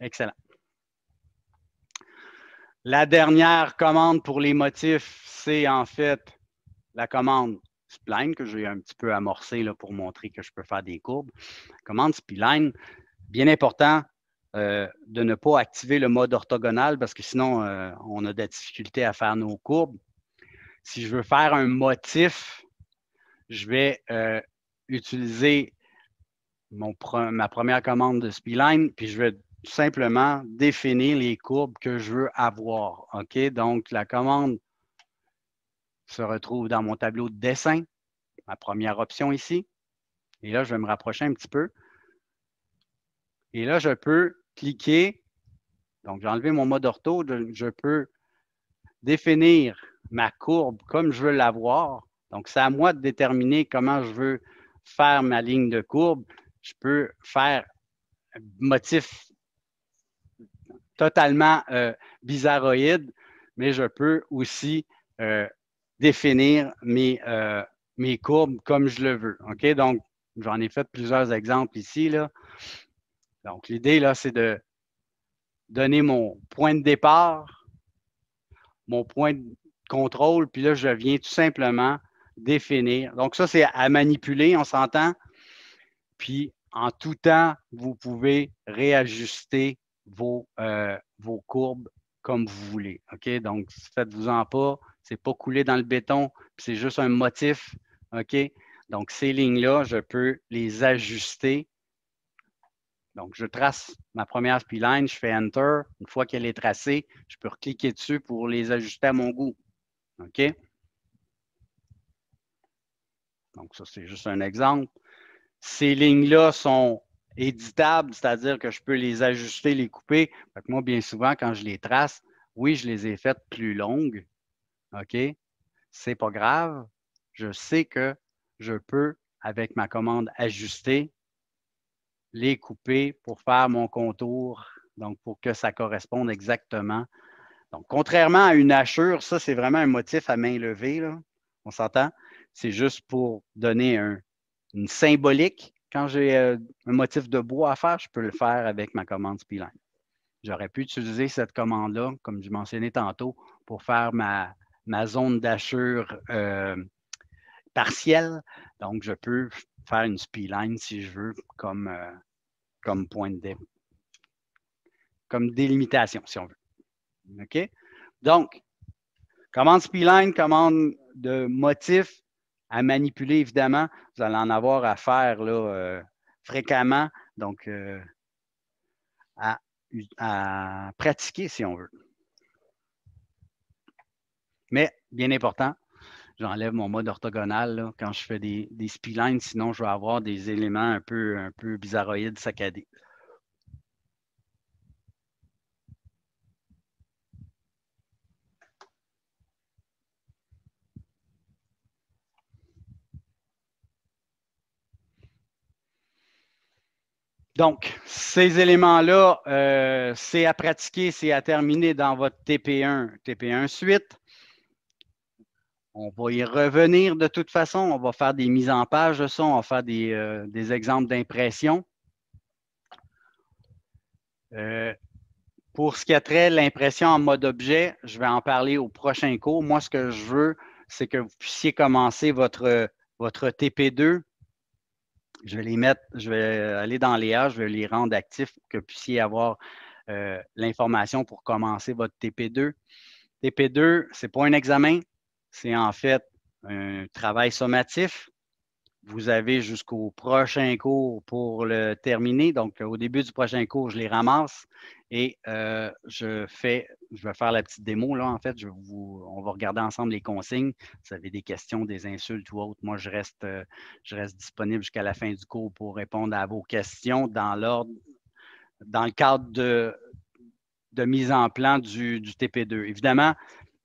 Speaker 1: Excellent. La dernière commande pour les motifs, c'est en fait la commande spline que j'ai un petit peu amorcé pour montrer que je peux faire des courbes. Commande spline, bien important euh, de ne pas activer le mode orthogonal parce que sinon, euh, on a des difficultés à faire nos courbes. Si je veux faire un motif, je vais euh, utiliser mon, ma première commande de spline, puis je vais simplement définir les courbes que je veux avoir. OK? Donc, la commande se retrouve dans mon tableau de dessin, ma première option ici. Et là, je vais me rapprocher un petit peu. Et là, je peux cliquer. Donc, j'ai enlevé mon mode ortho. Je peux définir ma courbe comme je veux l'avoir. Donc, c'est à moi de déterminer comment je veux faire ma ligne de courbe. Je peux faire un motif totalement euh, bizarroïde, mais je peux aussi euh, définir mes, euh, mes courbes comme je le veux. OK? Donc, j'en ai fait plusieurs exemples ici. Là. Donc, l'idée, là, c'est de donner mon point de départ, mon point de contrôle, puis là, je viens tout simplement définir. Donc, ça, c'est à manipuler, on s'entend. Puis, en tout temps, vous pouvez réajuster vos, euh, vos courbes comme vous voulez. OK? Donc, faites-vous-en pas n'est pas coulé dans le béton, c'est juste un motif. OK? Donc, ces lignes-là, je peux les ajuster. Donc, je trace ma première spline, je fais Enter. Une fois qu'elle est tracée, je peux cliquer dessus pour les ajuster à mon goût. OK? Donc, ça, c'est juste un exemple. Ces lignes-là sont éditables, c'est-à-dire que je peux les ajuster, les couper. moi, bien souvent, quand je les trace, oui, je les ai faites plus longues, OK? C'est pas grave. Je sais que je peux, avec ma commande ajuster les couper pour faire mon contour, donc pour que ça corresponde exactement. Donc, contrairement à une hachure, ça, c'est vraiment un motif à main levée. Là. On s'entend? C'est juste pour donner une symbolique. Quand j'ai euh, un motif de bois à faire, je peux le faire avec ma commande Spline. J'aurais pu utiliser cette commande-là, comme je mentionnais tantôt, pour faire ma, ma zone d'achure euh, partielle. Donc, je peux faire une speedline, si je veux comme, euh, comme point de comme délimitation, si on veut. OK? Donc, commande speedline, commande de motif à manipuler, évidemment. Vous allez en avoir à faire là, euh, fréquemment. Donc, à pratiquer si on veut. Mais, bien important, j'enlève mon mode orthogonal quand je fais des, des spilines, sinon je vais avoir des éléments un peu, un peu bizarroïdes, saccadés. Donc, ces éléments-là, euh, c'est à pratiquer, c'est à terminer dans votre TP1, TP1 suite. On va y revenir de toute façon. On va faire des mises en page de ça. On va faire des, euh, exemples d'impression. Euh, pour ce qui a trait l'impression en mode objet, je vais en parler au prochain cours. Moi, ce que je veux, c'est que vous puissiez commencer votre, votre TP2. Je vais les mettre, je vais aller dans les A, je vais les rendre actifs pour que vous puissiez avoir euh, l'information pour commencer votre TP2. TP2, ce n'est pas un examen, c'est en fait un travail sommatif. Vous avez jusqu'au prochain cours pour le terminer. Donc, au début du prochain cours, je les ramasse et euh, je fais, je vais faire la petite démo là. En fait, on va regarder ensemble les consignes. Si Vous avez des questions, des insultes ou autre, Moi, je reste, disponible jusqu'à la fin du cours pour répondre à vos questions dans l'ordre, dans le cadre de, mise en plan du TP2. Évidemment,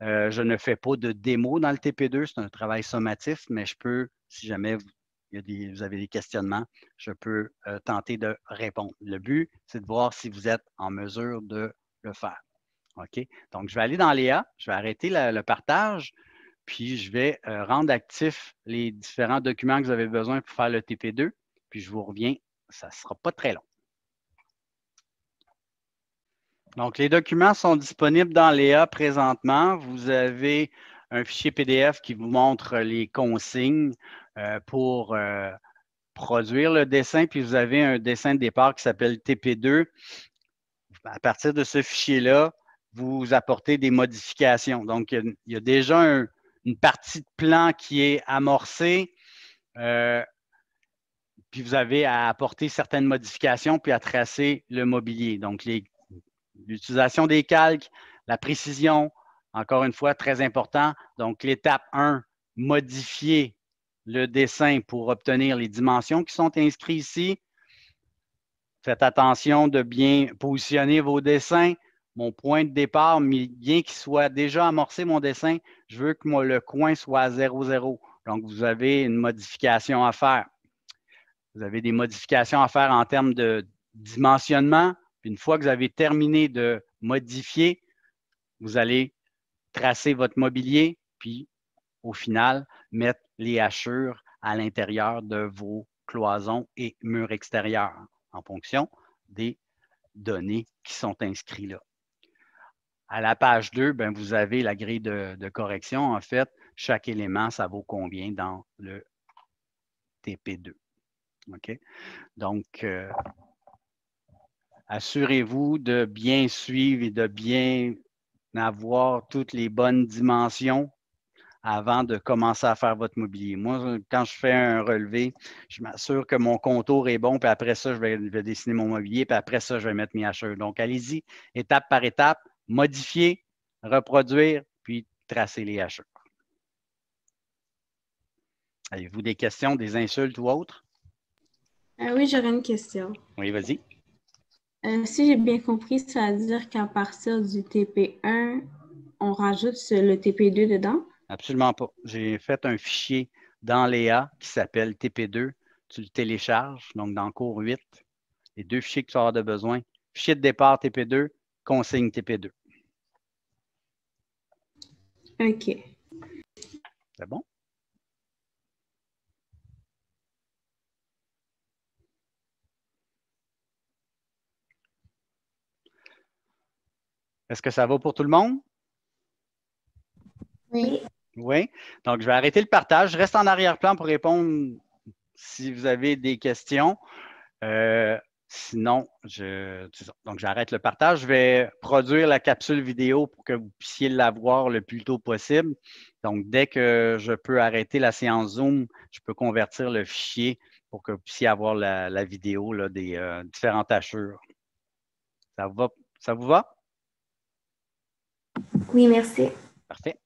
Speaker 1: euh, je ne fais pas de démo dans le TP2, c'est un travail sommatif, mais je peux, si jamais vous, avez des questionnements, je peux euh, tenter de répondre. Le but, c'est de voir si vous êtes en mesure de le faire. OK? Donc, je vais aller dans l'EA, je vais arrêter le partage, puis je vais euh, rendre actifs les différents documents que vous avez besoin pour faire le TP2, puis je vous reviens, ça ne sera pas très long. Donc, les documents sont disponibles dans l'EA présentement. Vous avez un fichier PDF qui vous montre les consignes euh, pour euh, produire le dessin, puis vous avez un dessin de départ qui s'appelle TP2. À partir de ce fichier-là, vous apportez des modifications. Donc, il y a, déjà une partie de plan qui est amorcée. Euh, puis vous avez à apporter certaines modifications, puis à tracer le mobilier. Donc, les l'utilisation des calques, la précision, encore une fois, très important. Donc, l'étape 1, modifier le dessin pour obtenir les dimensions qui sont inscrites ici. Faites attention de bien positionner vos dessins. Mon point de départ, bien qu'il soit déjà amorcé mon dessin, je veux que le coin soit à Donc, vous avez une modification à faire. Vous avez des modifications à faire en termes de dimensionnement, une fois que vous avez terminé de modifier, vous allez tracer votre mobilier, puis au final, mettre les hachures à l'intérieur de vos cloisons et murs extérieurs en fonction des données qui sont inscrites là. À la page 2, ben, vous avez la grille de, correction. En fait, chaque élément, ça vaut combien dans le TP2. OK? Donc, euh, assurez-vous de bien suivre et de bien avoir toutes les bonnes dimensions avant de commencer à faire votre mobilier. Moi, quand je fais un relevé, je m'assure que mon contour est bon, puis après ça, je vais, dessiner mon mobilier, puis après ça, je vais mettre mes hacheurs. Donc, allez-y, étape par étape, modifier, reproduire, puis tracer les hachures. Avez-vous des questions, des insultes ou autres? Ah oui, j'aurais une question. Oui, vas-y. Euh, si j'ai bien compris, ça veut dire qu'à partir du TP1, on rajoute le TP2 dedans? Absolument pas. J'ai fait un fichier dans l'EA qui s'appelle TP2. Tu le télécharges, donc dans cours 8, les deux fichiers que tu auras de besoin. Fichier de départ TP2, consigne TP2. OK. C'est bon? Est-ce que ça va pour tout le monde? Oui. Oui. Donc, je vais arrêter le partage. Je reste en arrière-plan pour répondre si vous avez des questions. Euh, sinon, je, donc j'arrête le partage. Je vais produire la capsule vidéo pour que vous puissiez la voir le plus tôt possible. Donc, dès que je peux arrêter la séance Zoom, je peux convertir le fichier pour que vous puissiez avoir la, vidéo des euh, différentes tâchures. Ça, va, ça vous va? Oui, merci. Parfait.